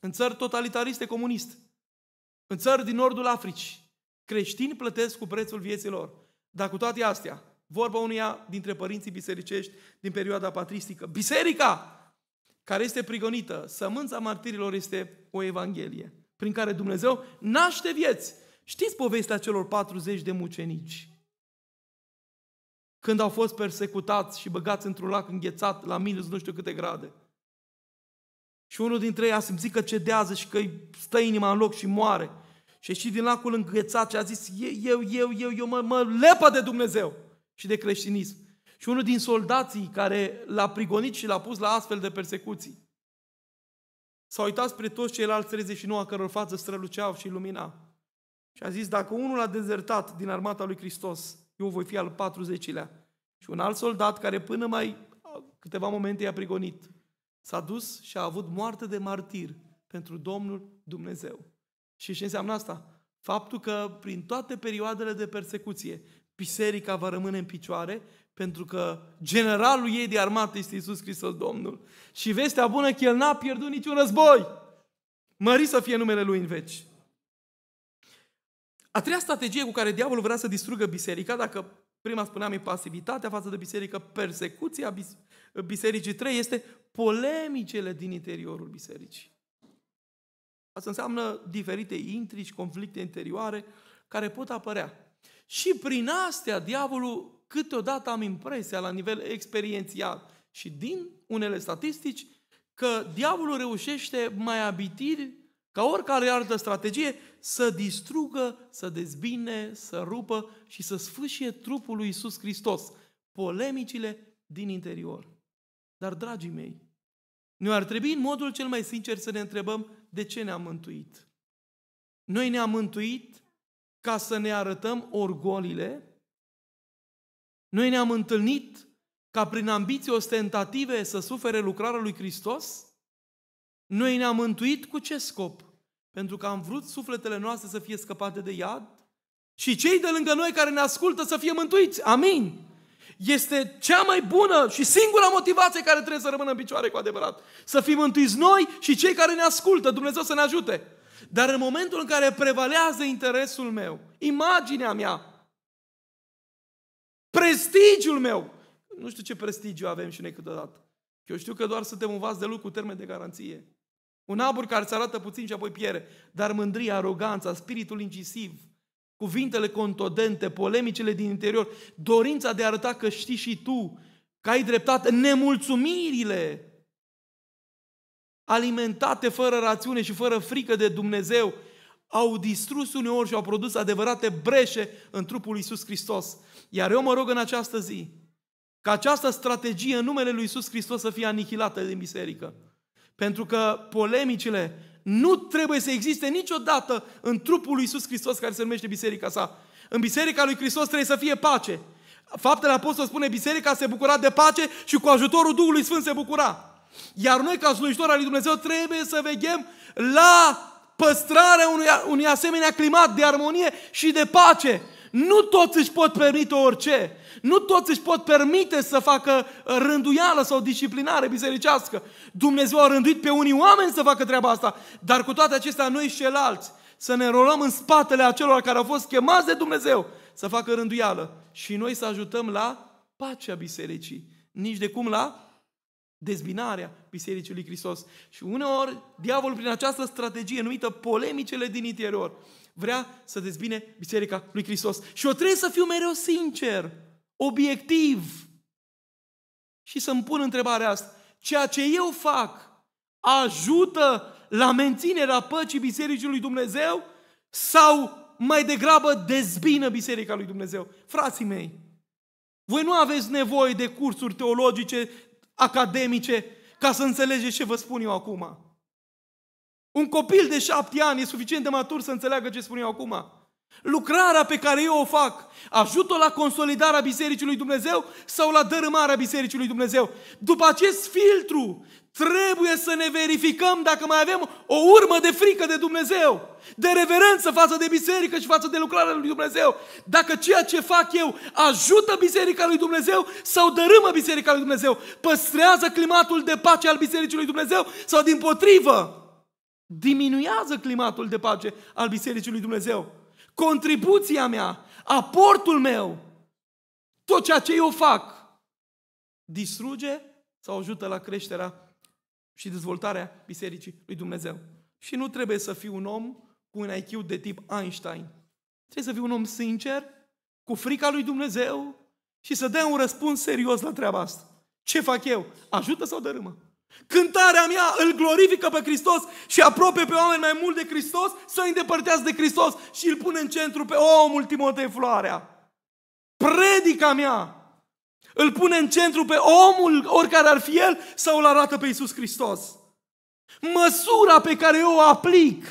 în țări totalitariste comunist, în țări din nordul Africii. Creștini plătesc cu prețul vieții lor. Dar cu toate astea, vorba unuia dintre părinții bisericești din perioada patristică, biserica care este prigonită, sămânța martirilor este o evanghelie prin care Dumnezeu naște vieți. Știți povestea celor 40 de mucenici? când au fost persecutați și băgați într-un lac înghețat la minus nu știu câte grade. Și unul dintre ei a simțit că cedează și că îi stă inima în loc și moare. Și și din lacul înghețat și a zis, eu, eu, eu, eu mă, mă lepă de Dumnezeu și de creștinism. Și unul din soldații care l-a prigonit și l-a pus la astfel de persecuții. S-a uitat spre toți ceilalți 39 a căror față străluceau și lumina. Și a zis, dacă unul a dezertat din armata lui Hristos, eu voi fi al 40-lea. Și un alt soldat care până mai câteva momente i-a prigonit, s-a dus și a avut moarte de martir pentru Domnul Dumnezeu. Și ce înseamnă asta? Faptul că prin toate perioadele de persecuție, biserica va rămâne în picioare pentru că generalul ei de armată este Isus Hristos Domnul. Și vestea bună că el n-a pierdut niciun război. Mări să fie numele lui în veci. A treia strategie cu care diavolul vrea să distrugă biserica, dacă prima spuneam e pasivitatea față de biserică, persecuția bisericii, trei este polemicele din interiorul bisericii. Asta înseamnă diferite intrigi, conflicte interioare care pot apărea. Și prin astea, diavolul, câteodată am impresia la nivel experiențial și din unele statistici, că diavolul reușește mai abitir ca oricare altă strategie, să distrugă, să dezbine, să rupă și să sfâșie trupul lui Iisus Hristos. Polemicile din interior. Dar, dragii mei, nu ar trebui în modul cel mai sincer să ne întrebăm de ce ne-am mântuit. Noi ne-am mântuit ca să ne arătăm orgolile. Noi ne-am întâlnit ca prin ambiții ostentative să sufere lucrarea lui Hristos. Noi ne-am mântuit cu ce scop? Pentru că am vrut sufletele noastre să fie scăpate de iad și cei de lângă noi care ne ascultă să fie mântuiți. Amin. Este cea mai bună și singura motivație care trebuie să rămână în picioare cu adevărat. Să fim mântuiți noi și cei care ne ascultă. Dumnezeu să ne ajute. Dar în momentul în care prevalează interesul meu, imaginea mea, prestigiul meu, nu știu ce prestigiu avem și noi câteodată. Eu știu că doar suntem un vas de lucru cu termen de garanție. Un abur care se arată puțin și apoi piere. Dar mândria, aroganța, spiritul incisiv, cuvintele contodente, polemicile din interior, dorința de a arăta că știi și tu, că ai dreptate, nemulțumirile alimentate fără rațiune și fără frică de Dumnezeu, au distrus uneori și au produs adevărate breșe în trupul lui Iisus Hristos. Iar eu mă rog în această zi, ca această strategie în numele lui Iisus Hristos să fie anihilată din biserică. Pentru că polemicile nu trebuie să existe niciodată în trupul lui Iisus Hristos care se numește biserica sa. În biserica lui Hristos trebuie să fie pace. Faptele Apostol spune, biserica se bucura de pace și cu ajutorul Duhului Sfânt se bucura. Iar noi, ca slujitori al lui Dumnezeu, trebuie să veghem la păstrarea unui, unui asemenea climat de armonie și de pace nu toți își pot permite orice. Nu toți își pot permite să facă uh, rânduială sau disciplinare bisericească. Dumnezeu a rânduit pe unii oameni să facă treaba asta, dar cu toate acestea noi și ceilalți să ne rolăm în spatele acelor care au fost chemați de Dumnezeu să facă rânduială și noi să ajutăm la pacea bisericii, nici de cum la dezbinarea Bisericii lui Hristos. Și uneori, diavolul prin această strategie numită polemicele din interior, vrea să dezbine Biserica lui Hristos. Și eu trebuie să fiu mereu sincer, obiectiv și să-mi pun întrebarea asta. Ceea ce eu fac ajută la menținerea păcii Bisericii lui Dumnezeu sau mai degrabă dezbină Biserica lui Dumnezeu? Frații mei, voi nu aveți nevoie de cursuri teologice, academice, ca să înțelegeți ce vă spun eu acum. Un copil de șapte ani e suficient de matur să înțeleagă ce spun eu acum. Lucrarea pe care eu o fac, ajută la consolidarea Bisericii lui Dumnezeu sau la dărâmarea Bisericii lui Dumnezeu? După acest filtru, trebuie să ne verificăm dacă mai avem o urmă de frică de Dumnezeu, de reverență față de biserică și față de lucrarea lui Dumnezeu. Dacă ceea ce fac eu ajută biserica lui Dumnezeu sau dărâmă biserica lui Dumnezeu, păstrează climatul de pace al bisericii lui Dumnezeu sau din potrivă diminuează climatul de pace al Bisericii lui Dumnezeu. Contribuția mea, aportul meu, tot ceea ce eu fac, distruge sau ajută la creșterea și dezvoltarea Bisericii lui Dumnezeu. Și nu trebuie să fii un om cu un IQ de tip Einstein. Trebuie să fii un om sincer, cu frica lui Dumnezeu și să dea un răspuns serios la treaba asta. Ce fac eu? Ajută sau dărâmă? Cântarea mea îl glorifică pe Hristos și aproape pe oameni mai mult de Hristos să îi îndepărtează de Hristos și îl pune în centru pe omul Timotei Floarea. Predica mea îl pune în centru pe omul, oricare ar fi el, sau îl arată pe Iisus Hristos. Măsura pe care eu o aplic,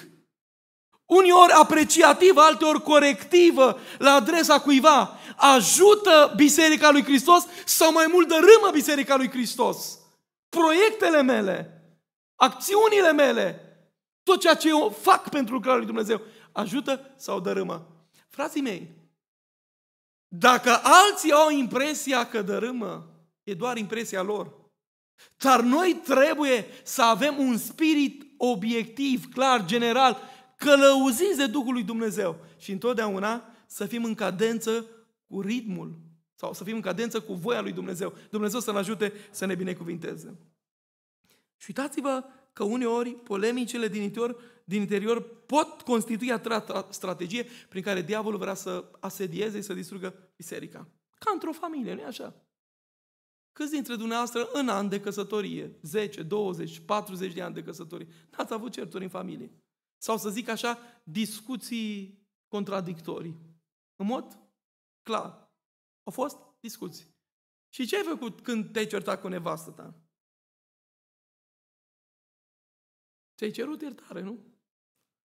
uneori apreciativă, alteori corectivă, la adresa cuiva, ajută Biserica lui Hristos sau mai mult dărâmă Biserica lui Hristos proiectele mele, acțiunile mele, tot ceea ce eu fac pentru lucrarea lui Dumnezeu, ajută sau dărâmă. Frații mei, dacă alții au impresia că dărâmă, e doar impresia lor. Dar noi trebuie să avem un spirit obiectiv, clar, general, călăuziți de Duhul lui Dumnezeu și întotdeauna să fim în cadență cu ritmul sau să fim în cadență cu voia lui Dumnezeu. Dumnezeu să ne ajute să ne binecuvinteze. Și uitați-vă că uneori polemicile din interior, din interior pot constitui a strategie prin care diavolul vrea să asedieze, să distrugă biserica. Ca într-o familie, nu-i așa? Câți dintre dumneavoastră în an de căsătorie, 10, 20, 40 de ani de căsătorie, n-ați avut certuri în familie? Sau să zic așa, discuții contradictorii. În mod clar. Au fost discuții. Și ce ai făcut când te-ai certat cu nevastă ta? Ți-ai cerut iertare, nu?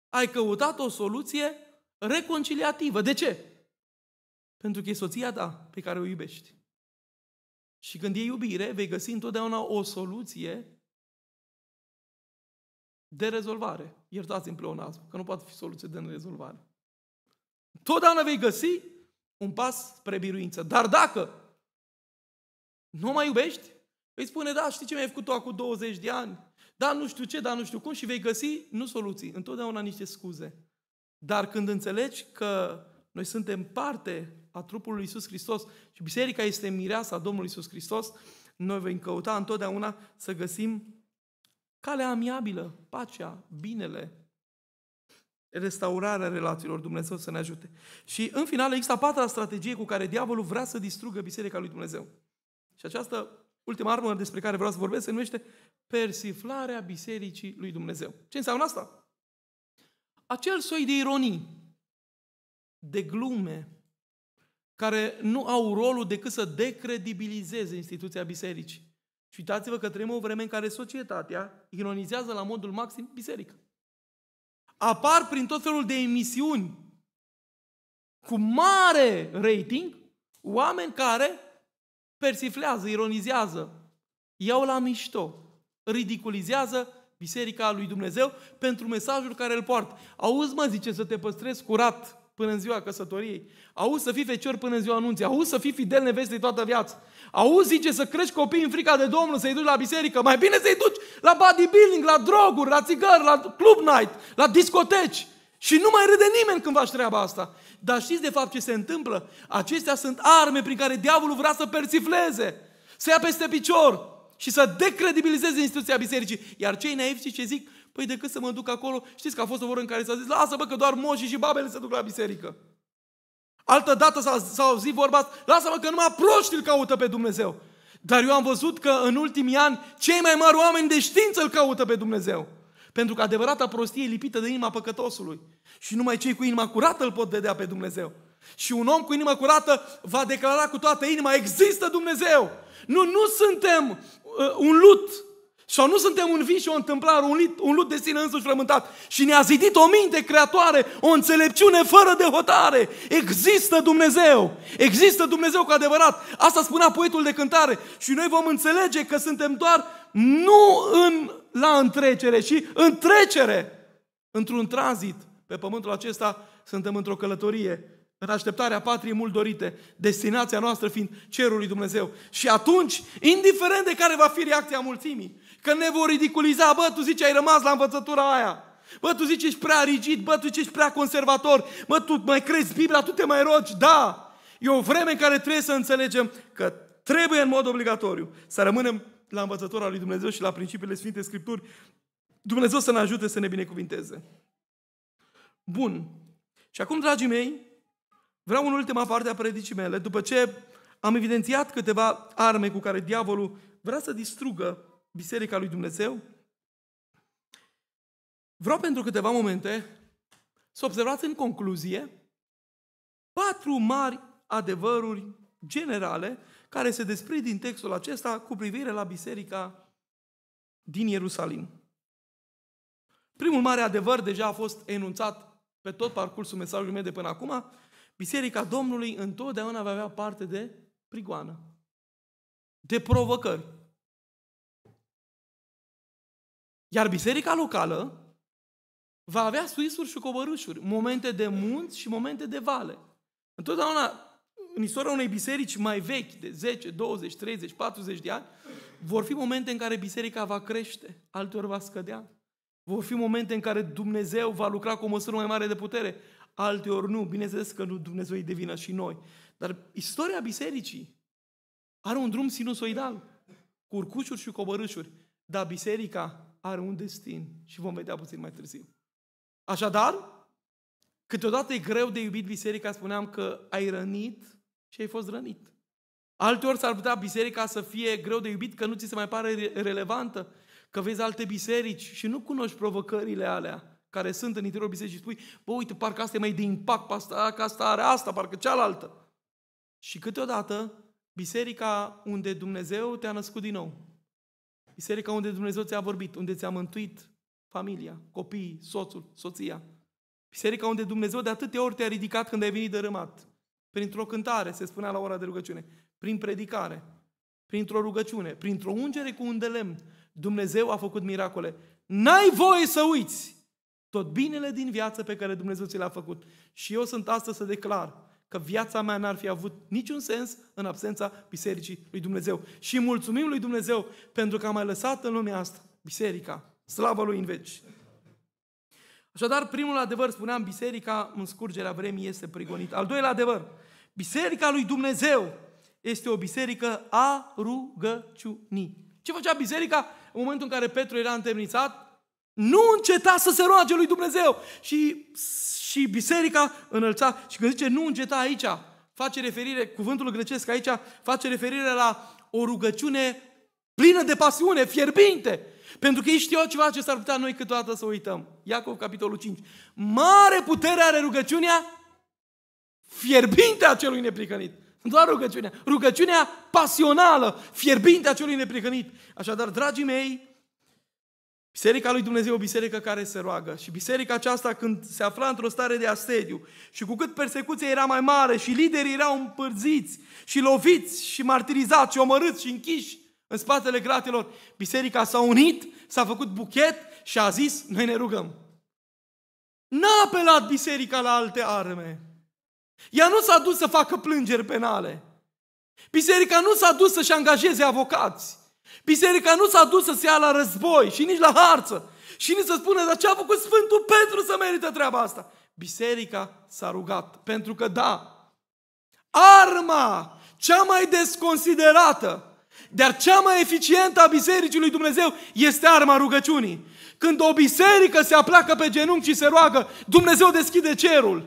Ai căutat o soluție reconciliativă. De ce? Pentru că e soția ta pe care o iubești. Și când e iubire, vei găsi întotdeauna o soluție de rezolvare. Iertați în pleonasm, că nu poate fi soluție de rezolvare. Totdeauna vei găsi un pas spre biruință. Dar dacă nu mai iubești, îi spune, da, știi ce mi-ai făcut tu acum 20 de ani? Da, nu știu ce, da, nu știu cum și vei găsi, nu soluții, întotdeauna niște scuze. Dar când înțelegi că noi suntem parte a trupului lui Iisus Hristos și biserica este mireasa Domnului Iisus Hristos, noi vom căuta întotdeauna să găsim calea amiabilă, pacea, binele, Restaurarea relațiilor, Dumnezeu să ne ajute. Și în final există a patra strategie cu care diavolul vrea să distrugă biserica lui Dumnezeu. Și această ultima armă despre care vreau să vorbesc se numește persiflarea bisericii lui Dumnezeu. Ce înseamnă asta? Acel soi de ironii, de glume, care nu au rolul decât să decredibilizeze instituția bisericii. Și uitați-vă că trăim o vreme în care societatea ironizează la modul maxim biserica apar prin tot felul de emisiuni cu mare rating, oameni care persiflează, ironizează, iau la mișto, ridiculizează Biserica lui Dumnezeu pentru mesajul care îl poartă. Auzi mă, zice, să te păstrezi curat până în ziua căsătoriei. Auzi să fii fecior până în ziua anunții. Auzi să fii fidel nevestei toată viața. Auzi, zice, să crești copii în frica de Domnul, să-i duci la biserică. Mai bine să-i duci la bodybuilding, la droguri, la țigări, la club night, la discoteci. Și nu mai râde nimeni când faci treaba asta. Dar știți de fapt ce se întâmplă? Acestea sunt arme prin care diavolul vrea să persifleze, să ia peste picior și să decredibilizeze instituția bisericii. Iar cei naivi ce zic, Păi decât să mă duc acolo, știți că a fost o oră în care s-a zis, lasă-mă că doar moșii și babele se duc la biserică. Altă dată s-a, s-a auzit vorba, lasă-mă că numai proști îl caută pe Dumnezeu. Dar eu am văzut că în ultimii ani cei mai mari oameni de știință îl caută pe Dumnezeu. Pentru că adevărata prostie e lipită de inima păcătosului. Și numai cei cu inima curată îl pot vedea pe Dumnezeu. Și un om cu inima curată va declara cu toată inima, există Dumnezeu! Nu, nu suntem uh, un lut sau nu suntem învinși și o întâmplare, un, lit, un lut de sine însuși frământat. Și ne-a zidit o minte creatoare, o înțelepciune fără de hotare. Există Dumnezeu. Există Dumnezeu cu adevărat. Asta spunea poetul de cântare. Și noi vom înțelege că suntem doar nu în, la întrecere, și în trecere. Într-un tranzit pe pământul acesta suntem într-o călătorie în așteptarea patriei mult dorite, destinația noastră fiind cerul lui Dumnezeu. Și atunci, indiferent de care va fi reacția mulțimii, Că ne vor ridiculiza, bă, tu zici, ai rămas la învățătura aia. Bă, tu zici, ești prea rigid, bă, tu zici, ești prea conservator. Bă, tu mai crezi Biblia, tu te mai rogi, da. E o vreme în care trebuie să înțelegem că trebuie în mod obligatoriu să rămânem la învățătura lui Dumnezeu și la principiile Sfinte Scripturi. Dumnezeu să ne ajute să ne binecuvinteze. Bun. Și acum, dragii mei, vreau în ultima parte a predicii mele, după ce am evidențiat câteva arme cu care diavolul vrea să distrugă biserica lui Dumnezeu? Vreau pentru câteva momente să observați în concluzie patru mari adevăruri generale care se desprind din textul acesta cu privire la biserica din Ierusalim. Primul mare adevăr deja a fost enunțat pe tot parcursul mesajului meu de până acum. Biserica Domnului întotdeauna va avea parte de prigoană, de provocări. Iar biserica locală va avea suisuri și coborâșuri, momente de munți și momente de vale. Întotdeauna, în istoria unei biserici mai vechi, de 10, 20, 30, 40 de ani, vor fi momente în care biserica va crește, alteori va scădea. Vor fi momente în care Dumnezeu va lucra cu o măsură mai mare de putere, alteori nu. Bineînțeles că nu Dumnezeu îi devină și noi. Dar istoria bisericii are un drum sinusoidal, cu urcușuri și coborâșuri. Dar biserica are un destin și vom vedea puțin mai târziu. Așadar, câteodată e greu de iubit biserica, spuneam că ai rănit și ai fost rănit. Alteori s-ar putea biserica să fie greu de iubit că nu ți se mai pare relevantă, că vezi alte biserici și nu cunoști provocările alea care sunt în interiorul bisericii și spui, bă, uite, parcă asta e mai de impact, parcă asta are asta, parcă cealaltă. Și câteodată, biserica unde Dumnezeu te-a născut din nou, Biserica unde Dumnezeu ți-a vorbit, unde ți-a mântuit familia, copiii, soțul, soția. Biserica unde Dumnezeu de atâtea ori te-a ridicat când ai venit dărâmat. Printr-o cântare, se spunea la ora de rugăciune, prin predicare, printr-o rugăciune, printr-o ungere cu un de lemn, Dumnezeu a făcut miracole. N-ai voie să uiți tot binele din viață pe care Dumnezeu ți l-a făcut. Și eu sunt astăzi să declar, că viața mea n-ar fi avut niciun sens în absența Bisericii lui Dumnezeu. Și mulțumim lui Dumnezeu pentru că a mai lăsat în lumea asta Biserica, slavă lui în veci. Așadar, primul adevăr, spuneam, biserica în scurgerea vremii este prigonit. Al doilea adevăr, biserica lui Dumnezeu este o biserică a rugăciunii. Ce făcea biserica în momentul în care Petru era întemnițat? Nu înceta să se roage lui Dumnezeu și și biserica înălța. Și când zice nu îngeta aici, face referire, cuvântul grecesc aici, face referire la o rugăciune plină de pasiune, fierbinte. Pentru că ei știau ceva ce s-ar putea noi câteodată să uităm. Iacov, capitolul 5. Mare putere are rugăciunea fierbinte a celui nepricănit. Doar rugăciunea. Rugăciunea pasională, fierbinte a celui nepricănit. Așadar, dragii mei, Biserica lui Dumnezeu o biserică care se roagă și biserica aceasta când se afla într-o stare de asediu și cu cât persecuția era mai mare și liderii erau împărțiți și loviți și martirizați și omorâți și închiși în spatele gratilor, biserica s-a unit, s-a făcut buchet și a zis, noi ne rugăm. N-a apelat biserica la alte arme. Ea nu s-a dus să facă plângeri penale. Biserica nu s-a dus să-și angajeze avocați. Biserica nu s-a dus să se ia la război și nici la harță. Și nici să spună, dar ce a făcut Sfântul Petru să merită treaba asta? Biserica s-a rugat, pentru că da, arma cea mai desconsiderată, dar cea mai eficientă a Bisericii lui Dumnezeu este arma rugăciunii. Când o biserică se aplacă pe genunchi și se roagă, Dumnezeu deschide cerul.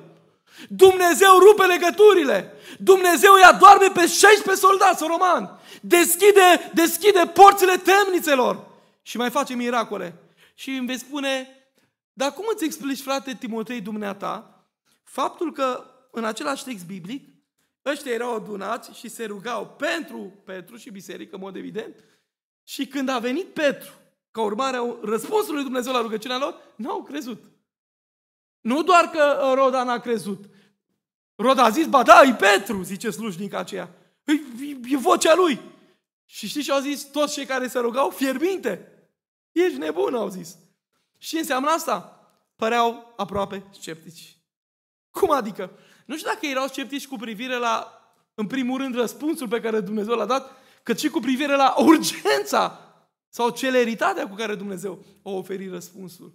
Dumnezeu rupe legăturile. Dumnezeu ia doarme pe 16 soldați romani. Deschide, deschide porțile temnițelor și mai face miracole. Și îmi vei spune, dar cum îți explici, frate Timotei, dumneata, faptul că în același text biblic, ăștia erau adunați și se rugau pentru Petru și biserică, în mod evident, și când a venit Petru, ca urmare a răspunsului Dumnezeu la rugăciunea lor, n-au crezut. Nu doar că Roda n-a crezut. Roda a zis, ba da, e Petru, zice slujnica aceea. E, e vocea lui. Și știți ce au zis toți cei care se rugau? Fierbinte! Ești nebun, au zis. Și înseamnă asta? Păreau aproape sceptici. Cum adică? Nu știu dacă erau sceptici cu privire la, în primul rând, răspunsul pe care Dumnezeu l-a dat, cât și cu privire la urgența sau celeritatea cu care Dumnezeu a oferit răspunsul.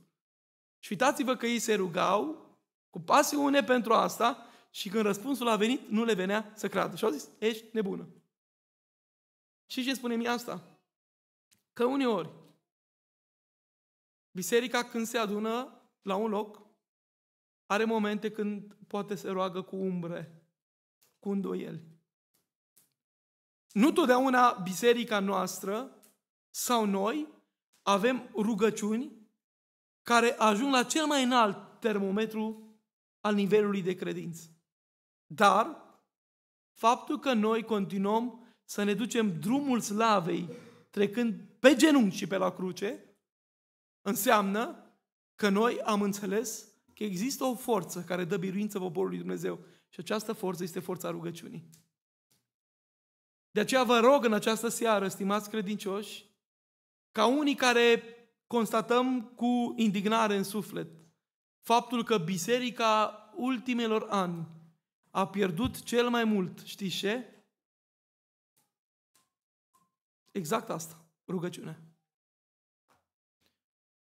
Și uitați-vă că ei se rugau cu pasiune pentru asta și când răspunsul a venit, nu le venea să creadă. Și au zis, ești nebună. Și ce spune mie asta? Că uneori, biserica când se adună la un loc, are momente când poate se roagă cu umbre, cu îndoieli. Nu totdeauna biserica noastră sau noi avem rugăciuni care ajung la cel mai înalt termometru al nivelului de credință. Dar faptul că noi continuăm să ne ducem drumul slavei trecând pe genunchi și pe la cruce, înseamnă că noi am înțeles că există o forță care dă biruință poporului Dumnezeu și această forță este forța rugăciunii. De aceea vă rog în această seară, stimați credincioși, ca unii care constatăm cu indignare în suflet faptul că biserica ultimelor ani a pierdut cel mai mult, știi ce? Exact asta, rugăciune.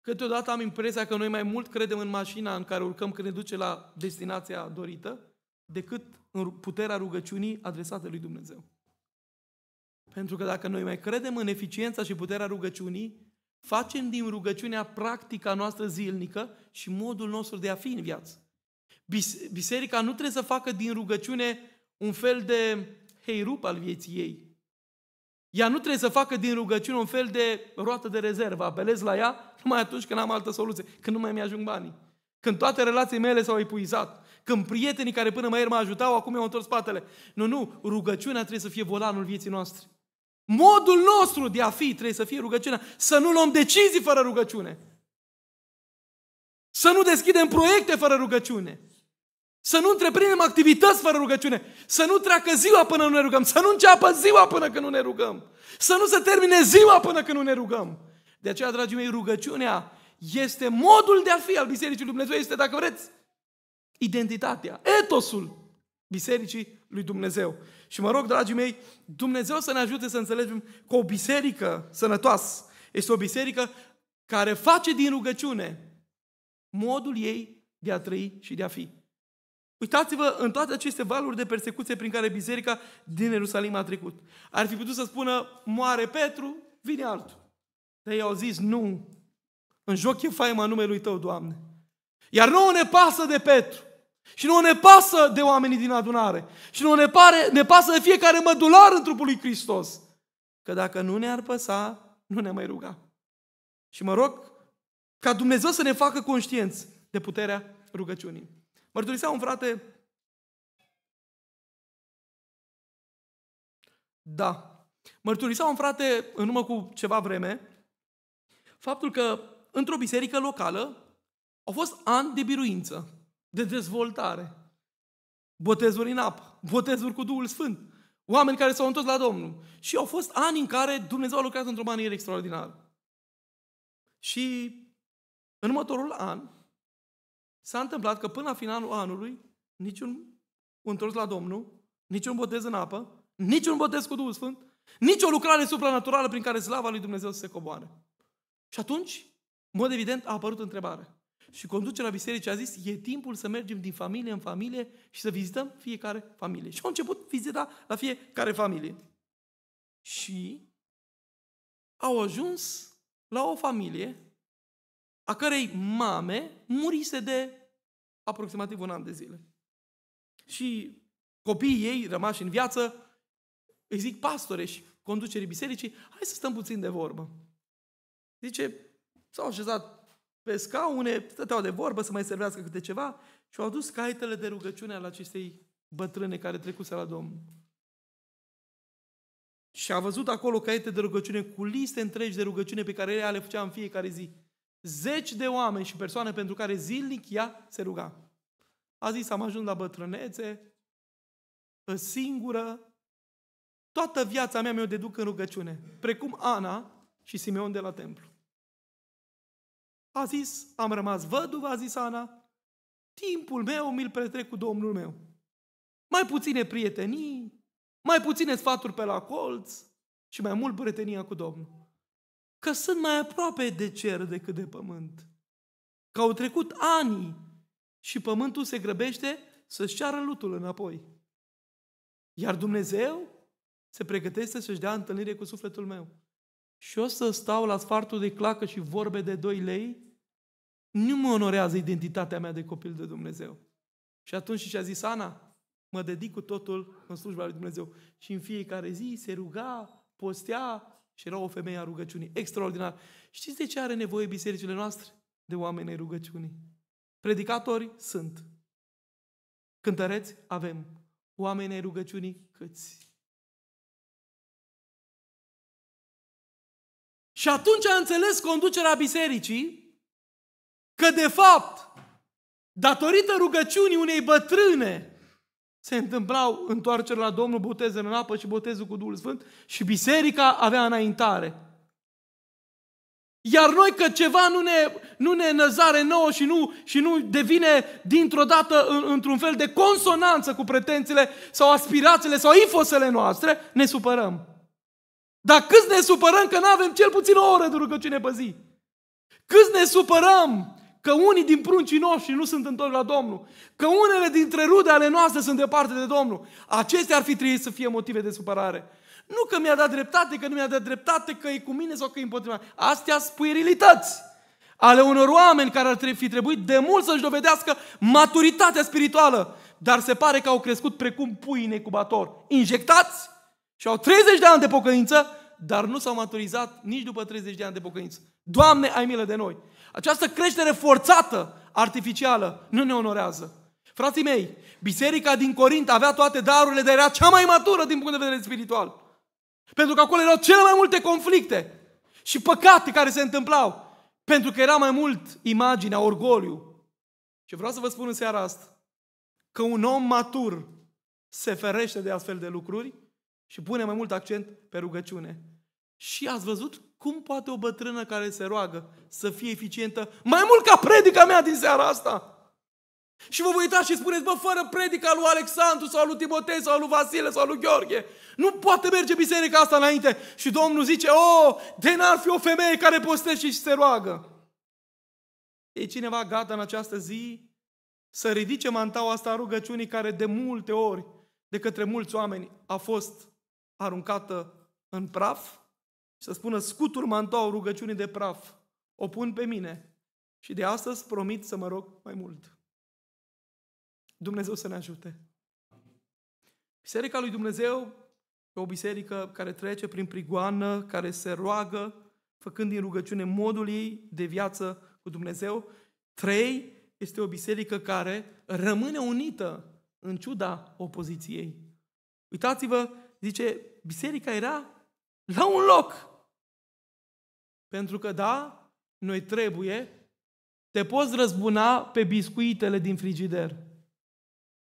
Câteodată am impresia că noi mai mult credem în mașina în care urcăm când ne duce la destinația dorită, decât în puterea rugăciunii adresată lui Dumnezeu. Pentru că dacă noi mai credem în eficiența și puterea rugăciunii, facem din rugăciunea practica noastră zilnică și modul nostru de a fi în viață. Biserica nu trebuie să facă din rugăciune un fel de heirup al vieții ei. Ea nu trebuie să facă din rugăciune un fel de roată de rezervă. Apelez la ea numai atunci când am altă soluție, când nu mai mi-ajung banii. Când toate relațiile mele s-au epuizat, când prietenii care până mai ieri mă ajutau, acum mi-au întors spatele. Nu, nu, rugăciunea trebuie să fie volanul vieții noastre. Modul nostru de a fi trebuie să fie rugăciunea. Să nu luăm decizii fără rugăciune. Să nu deschidem proiecte fără rugăciune. Să nu întreprindem activități fără rugăciune. Să nu treacă ziua până nu ne rugăm. Să nu înceapă ziua până când nu ne rugăm. Să nu se termine ziua până când nu ne rugăm. De aceea, dragii mei, rugăciunea este modul de a fi al Bisericii Lui Dumnezeu. Este, dacă vreți, identitatea, etosul Bisericii Lui Dumnezeu. Și mă rog, dragii mei, Dumnezeu să ne ajute să înțelegem că o biserică sănătoasă este o biserică care face din rugăciune modul ei de a trăi și de a fi. Uitați-vă în toate aceste valuri de persecuție prin care biserica din Ierusalim a trecut. Ar fi putut să spună, moare Petru, vine altul. Dar ei au zis, nu, în joc e faima numelui Tău, Doamne. Iar nouă ne pasă de Petru. Și nu ne pasă de oamenii din adunare. Și nu ne, pare, ne pasă de fiecare mădular în trupul lui Hristos. Că dacă nu ne-ar păsa, nu ne mai ruga. Și mă rog ca Dumnezeu să ne facă conștienți de puterea rugăciunii. Mărturisea un frate, da, mărturisea un frate în urmă cu ceva vreme, faptul că într-o biserică locală au fost ani de biruință, de dezvoltare, botezuri în apă, botezuri cu Duhul Sfânt, oameni care s-au întors la Domnul. Și au fost ani în care Dumnezeu a lucrat într-o manieră extraordinară. Și în următorul an, s-a întâmplat că până la finalul anului, niciun întors la Domnul, niciun botez în apă, niciun botez cu Duhul Sfânt, nici o lucrare supranaturală prin care slava lui Dumnezeu să se coboare. Și atunci, în mod evident, a apărut întrebarea. Și conducerea bisericii a zis, e timpul să mergem din familie în familie și să vizităm fiecare familie. Și au început vizita la fiecare familie. Și au ajuns la o familie a cărei mame murise de aproximativ un an de zile. Și copiii ei rămași în viață, îi zic pastore și conducerii bisericii, hai să stăm puțin de vorbă. Zice, s-au așezat pe scaune, stăteau de vorbă să mai servească câte ceva și au adus caietele de rugăciune al acestei bătrâne care trecuse la Domnul. Și a văzut acolo caiete de rugăciune cu liste întregi de rugăciune pe care ele le făcea în fiecare zi zeci de oameni și persoane pentru care zilnic ea se ruga. A zis, am ajuns la bătrânețe, ă, singură, toată viața mea mi-o deduc în rugăciune, precum Ana și Simeon de la templu. A zis, am rămas văduv, a zis Ana, timpul meu mi-l petrec cu Domnul meu. Mai puține prietenii, mai puține sfaturi pe la colț și mai mult prietenia cu Domnul că sunt mai aproape de cer decât de pământ. Că au trecut ani și pământul se grăbește să-și ceară lutul înapoi. Iar Dumnezeu se pregătește să-și dea întâlnire cu sufletul meu. Și o să stau la sfartul de clacă și vorbe de doi lei, nu mă onorează identitatea mea de copil de Dumnezeu. Și atunci și-a zis, Ana, mă dedic cu totul în slujba lui Dumnezeu. Și în fiecare zi se ruga, postea, și era o femeie a rugăciunii. Extraordinar. Știți de ce are nevoie bisericile noastre? De oameni ai rugăciunii. Predicatori sunt. Cântăreți avem. Oameni ai rugăciunii câți? Și atunci a înțeles conducerea bisericii că de fapt, datorită rugăciunii unei bătrâne se întâmplau întoarcerea la Domnul, botezul în apă și botezul cu Duhul Sfânt și biserica avea înaintare. Iar noi că ceva nu ne, nu ne năzare nouă și nu, și nu devine dintr-o dată în, într-un fel de consonanță cu pretențiile sau aspirațiile sau infosele noastre, ne supărăm. Dar câți ne supărăm că nu avem cel puțin o oră de rugăciune pe zi? Câți ne supărăm Că unii din pruncii noștri nu sunt întorși la Domnul. Că unele dintre rude ale noastre sunt departe de Domnul. Acestea ar fi trebuit să fie motive de supărare. Nu că mi-a dat dreptate, că nu mi-a dat dreptate, că e cu mine sau că e împotriva. Astea sunt puerilități ale unor oameni care ar fi trebuit de mult să-și dovedească maturitatea spirituală. Dar se pare că au crescut precum pui în ecubator. Injectați și au 30 de ani de pocăință, dar nu s-au maturizat nici după 30 de ani de pocăință. Doamne, ai milă de noi! Această creștere forțată, artificială, nu ne onorează. Frații mei, biserica din Corint avea toate darurile, dar era cea mai matură din punct de vedere spiritual. Pentru că acolo erau cele mai multe conflicte și păcate care se întâmplau. Pentru că era mai mult imaginea, orgoliu. Și vreau să vă spun în seara asta că un om matur se ferește de astfel de lucruri și pune mai mult accent pe rugăciune. Și ați văzut cum poate o bătrână care se roagă să fie eficientă mai mult ca predica mea din seara asta? Și vă voi și spuneți, bă, fără predica lui Alexandru sau lui Timotei sau lui Vasile sau lui Gheorghe, nu poate merge biserica asta înainte. Și Domnul zice, o, oh, de n-ar fi o femeie care postește și se roagă. E cineva gata în această zi să ridice mantaua asta a rugăciunii care de multe ori de către mulți oameni a fost aruncată în praf? și să spună scutur mantoa rugăciunii de praf, o pun pe mine și de astăzi promit să mă rog mai mult. Dumnezeu să ne ajute. Biserica lui Dumnezeu e o biserică care trece prin prigoană, care se roagă, făcând din rugăciune modul ei de viață cu Dumnezeu. Trei, este o biserică care rămâne unită în ciuda opoziției. Uitați-vă, zice, biserica era la un loc. Pentru că, da, noi trebuie, te poți răzbuna pe biscuitele din frigider.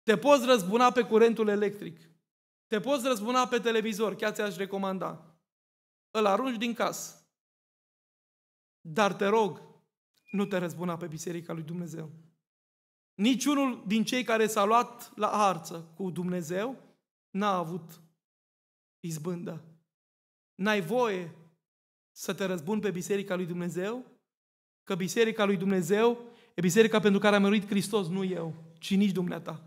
Te poți răzbuna pe curentul electric. Te poți răzbuna pe televizor, chiar ți-aș recomanda. Îl arunci din casă. Dar te rog, nu te răzbuna pe biserica lui Dumnezeu. Niciunul din cei care s-a luat la arță cu Dumnezeu n-a avut izbândă n-ai voie să te răzbun pe biserica lui Dumnezeu? Că biserica lui Dumnezeu e biserica pentru care a murit Hristos, nu eu, ci nici dumneata.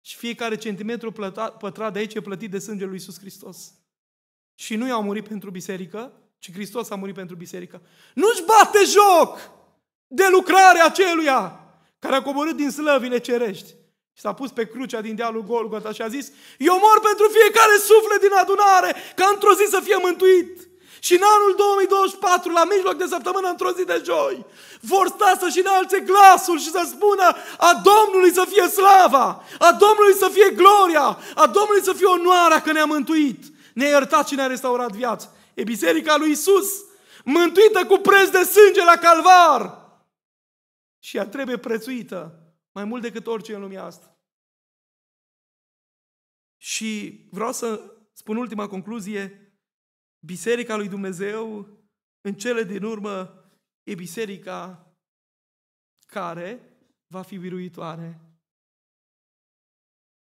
Și fiecare centimetru pătrat de aici e plătit de sângele lui Iisus Hristos. Și nu i-au murit pentru biserică, ci Hristos a murit pentru biserică. Nu-și bate joc de lucrarea aceluia care a coborât din slăvile cerești. Și s-a pus pe crucea din dealul Golgota și a zis, eu mor pentru fiecare suflet din adunare, ca într-o zi să fie mântuit. Și în anul 2024, la mijloc de săptămână, într-o zi de joi, vor sta să-și înalțe glasul și să spună a Domnului să fie slava, a Domnului să fie gloria, a Domnului să fie onoarea că ne-a mântuit, ne-a iertat și ne-a restaurat viața. E biserica lui Isus, mântuită cu preț de sânge la calvar și ea trebuie prețuită mai mult decât orice în lumea asta. Și vreau să spun ultima concluzie. Biserica lui Dumnezeu, în cele din urmă, e biserica care va fi viruitoare.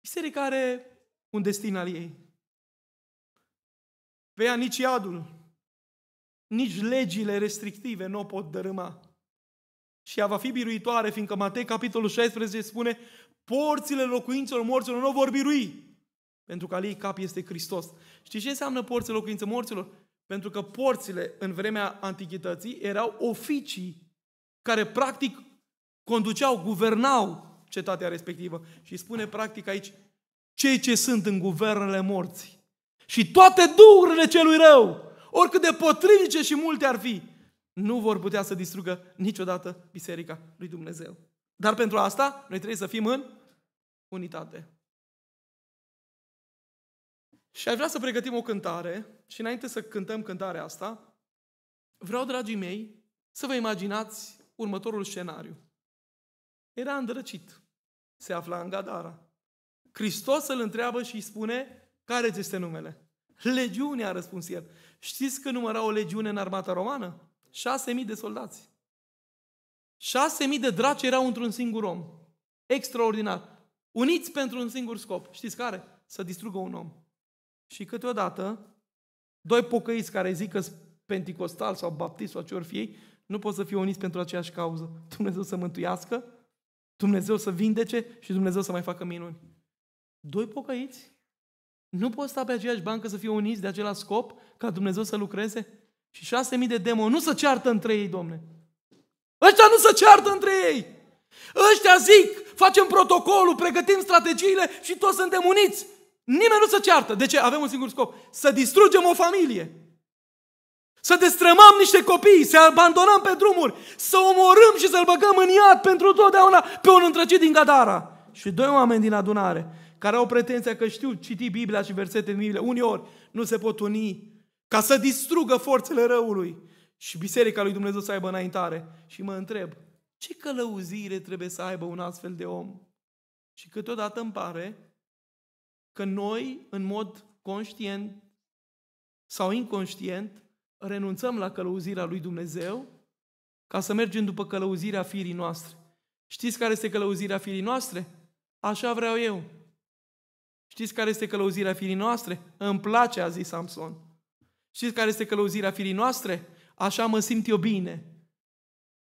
Biserica are un destin al ei. Pe ea nici iadul, nici legile restrictive nu o pot dărâma. Și ea va fi biruitoare, fiindcă Matei, capitolul 16, spune porțile locuințelor morților nu vor birui. Pentru că al ei cap este Hristos. Știți ce înseamnă porțile locuințe morților? Pentru că porțile în vremea antichității erau oficii care practic conduceau, guvernau cetatea respectivă. Și spune practic aici, cei ce sunt în guvernele morții și toate duhurile celui rău, oricât de potrivice și multe ar fi, nu vor putea să distrugă niciodată biserica lui Dumnezeu. Dar pentru asta, noi trebuie să fim în unitate. Și aș vrea să pregătim o cântare și înainte să cântăm cântarea asta, vreau, dragii mei, să vă imaginați următorul scenariu. Era îndrăcit. Se afla în Gadara. Hristos îl întreabă și îi spune, care ți este numele? Legiunea, a răspuns el. Știți că număra o legiune în armata romană? mii de soldați. mii de draci erau într-un singur om. Extraordinar. Uniți pentru un singur scop. Știți care? Să distrugă un om. Și câteodată, doi pocăiți care zic că penticostal sau baptist sau ce ori fi ei, nu pot să fie uniți pentru aceeași cauză. Dumnezeu să mântuiască, Dumnezeu să vindece și Dumnezeu să mai facă minuni. Doi pocăiți nu pot sta pe aceeași bancă să fie uniți de același scop ca Dumnezeu să lucreze? Și șase mii de demoni nu se ceartă între ei, domne. Ăștia nu se ceartă între ei. Ăștia zic, facem protocolul, pregătim strategiile și toți suntem uniți. Nimeni nu se ceartă. De ce? Avem un singur scop. Să distrugem o familie. Să destrămăm niște copii, să abandonăm pe drumuri, să omorâm și să-l băgăm în iad pentru totdeauna pe un întrăcit din Gadara. Și doi oameni din adunare, care au pretenția că știu citi Biblia și versete din Biblia, uneori nu se pot uni ca să distrugă forțele răului și biserica lui Dumnezeu să aibă înaintare. Și mă întreb, ce călăuzire trebuie să aibă un astfel de om? Și câteodată îmi pare că noi, în mod conștient sau inconștient, renunțăm la călăuzirea lui Dumnezeu ca să mergem după călăuzirea firii noastre. Știți care este călăuzirea firii noastre? Așa vreau eu. Știți care este călăuzirea firii noastre? Îmi place, a zis Samson. Știți care este călăuzirea firii noastre? Așa mă simt eu bine.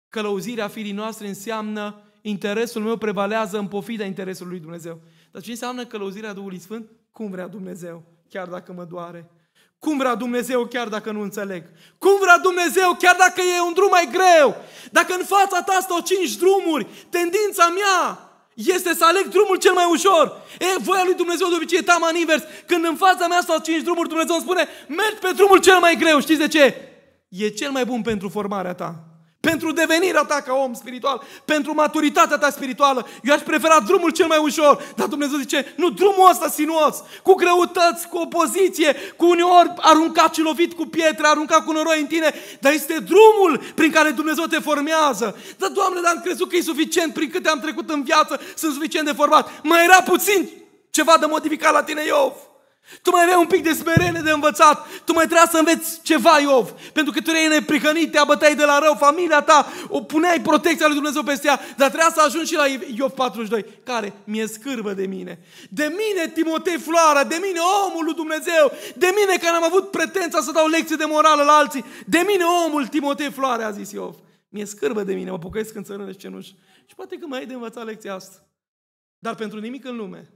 Călăuzirea firii noastre înseamnă interesul meu prevalează în pofida interesului lui Dumnezeu. Dar ce înseamnă călăuzirea Duhului Sfânt? Cum vrea Dumnezeu, chiar dacă mă doare. Cum vrea Dumnezeu chiar dacă nu înțeleg? Cum vrea Dumnezeu chiar dacă e un drum mai greu? Dacă în fața ta stau cinci drumuri, tendința mea este să aleg drumul cel mai ușor. E, voia lui Dumnezeu de obicei e taman invers. Când în fața mea stau cinci drumuri, Dumnezeu îmi spune, mergi pe drumul cel mai greu. Știți de ce? E cel mai bun pentru formarea ta pentru devenirea ta ca om spiritual, pentru maturitatea ta spirituală. Eu aș prefera drumul cel mai ușor, dar Dumnezeu zice, nu drumul ăsta sinuos, cu greutăți, cu opoziție, cu uneori aruncat și lovit cu pietre, aruncat cu noroi în tine, dar este drumul prin care Dumnezeu te formează. Dar, Doamne, dar am crezut că e suficient, prin câte am trecut în viață, sunt suficient de format. Mai era puțin ceva de modificat la tine, Iov. Tu mai aveai un pic de smerenie de învățat. Tu mai trebuia să înveți ceva, Iov. Pentru că tu erai neprihănit, te abătai de la rău, familia ta, o puneai protecția lui Dumnezeu peste ea, dar trebuia să ajungi și la Iov 42, care mi-e scârbă de mine. De mine, Timotei Floara, de mine, omul lui Dumnezeu, de mine care am avut pretența să dau lecții de morală la alții, de mine, omul Timotei Floara, a zis Iov. Mi-e scârbă de mine, mă pocăiesc în țărână și cenuși. Și poate că mai ai de învățat lecția asta. Dar pentru nimic în lume,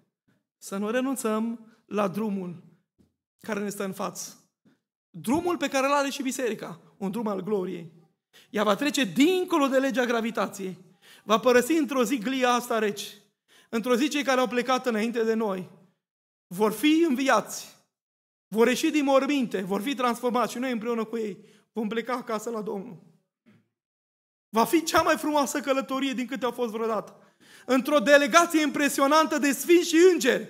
să nu renunțăm la drumul care ne stă în față. Drumul pe care îl are și biserica, un drum al gloriei. Ea va trece dincolo de legea gravitației. Va părăsi într-o zi glia asta rece. Într-o zi cei care au plecat înainte de noi vor fi înviați, vor ieși din morminte, vor fi transformați și noi împreună cu ei vom pleca acasă la Domnul. Va fi cea mai frumoasă călătorie din câte au fost vreodată. Într-o delegație impresionantă de sfinți și îngeri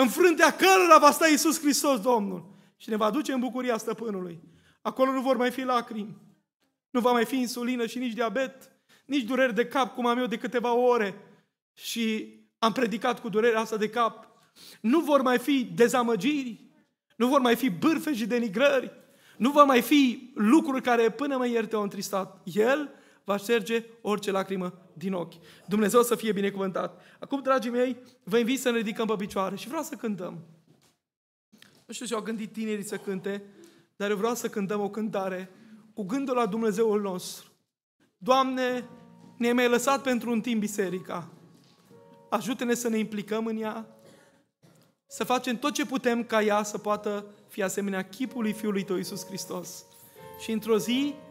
în frântea cărora va sta Iisus Hristos, Domnul. Și ne va duce în bucuria stăpânului. Acolo nu vor mai fi lacrimi, nu va mai fi insulină și nici diabet, nici dureri de cap, cum am eu de câteva ore. Și am predicat cu durerea asta de cap. Nu vor mai fi dezamăgiri, nu vor mai fi bârfe și denigrări, nu vor mai fi lucruri care până mă ierte au întristat. El va șterge orice lacrimă din ochi. Dumnezeu să fie binecuvântat. Acum, dragii mei, vă invit să ne ridicăm pe picioare și vreau să cântăm. Nu știu ce au gândit tinerii să cânte, dar eu vreau să cântăm o cântare cu gândul la Dumnezeul nostru. Doamne, ne-ai mai lăsat pentru un timp biserica. Ajută-ne să ne implicăm în ea, să facem tot ce putem ca ea să poată fi asemenea chipului Fiului Tău, Iisus Hristos. Și într-o zi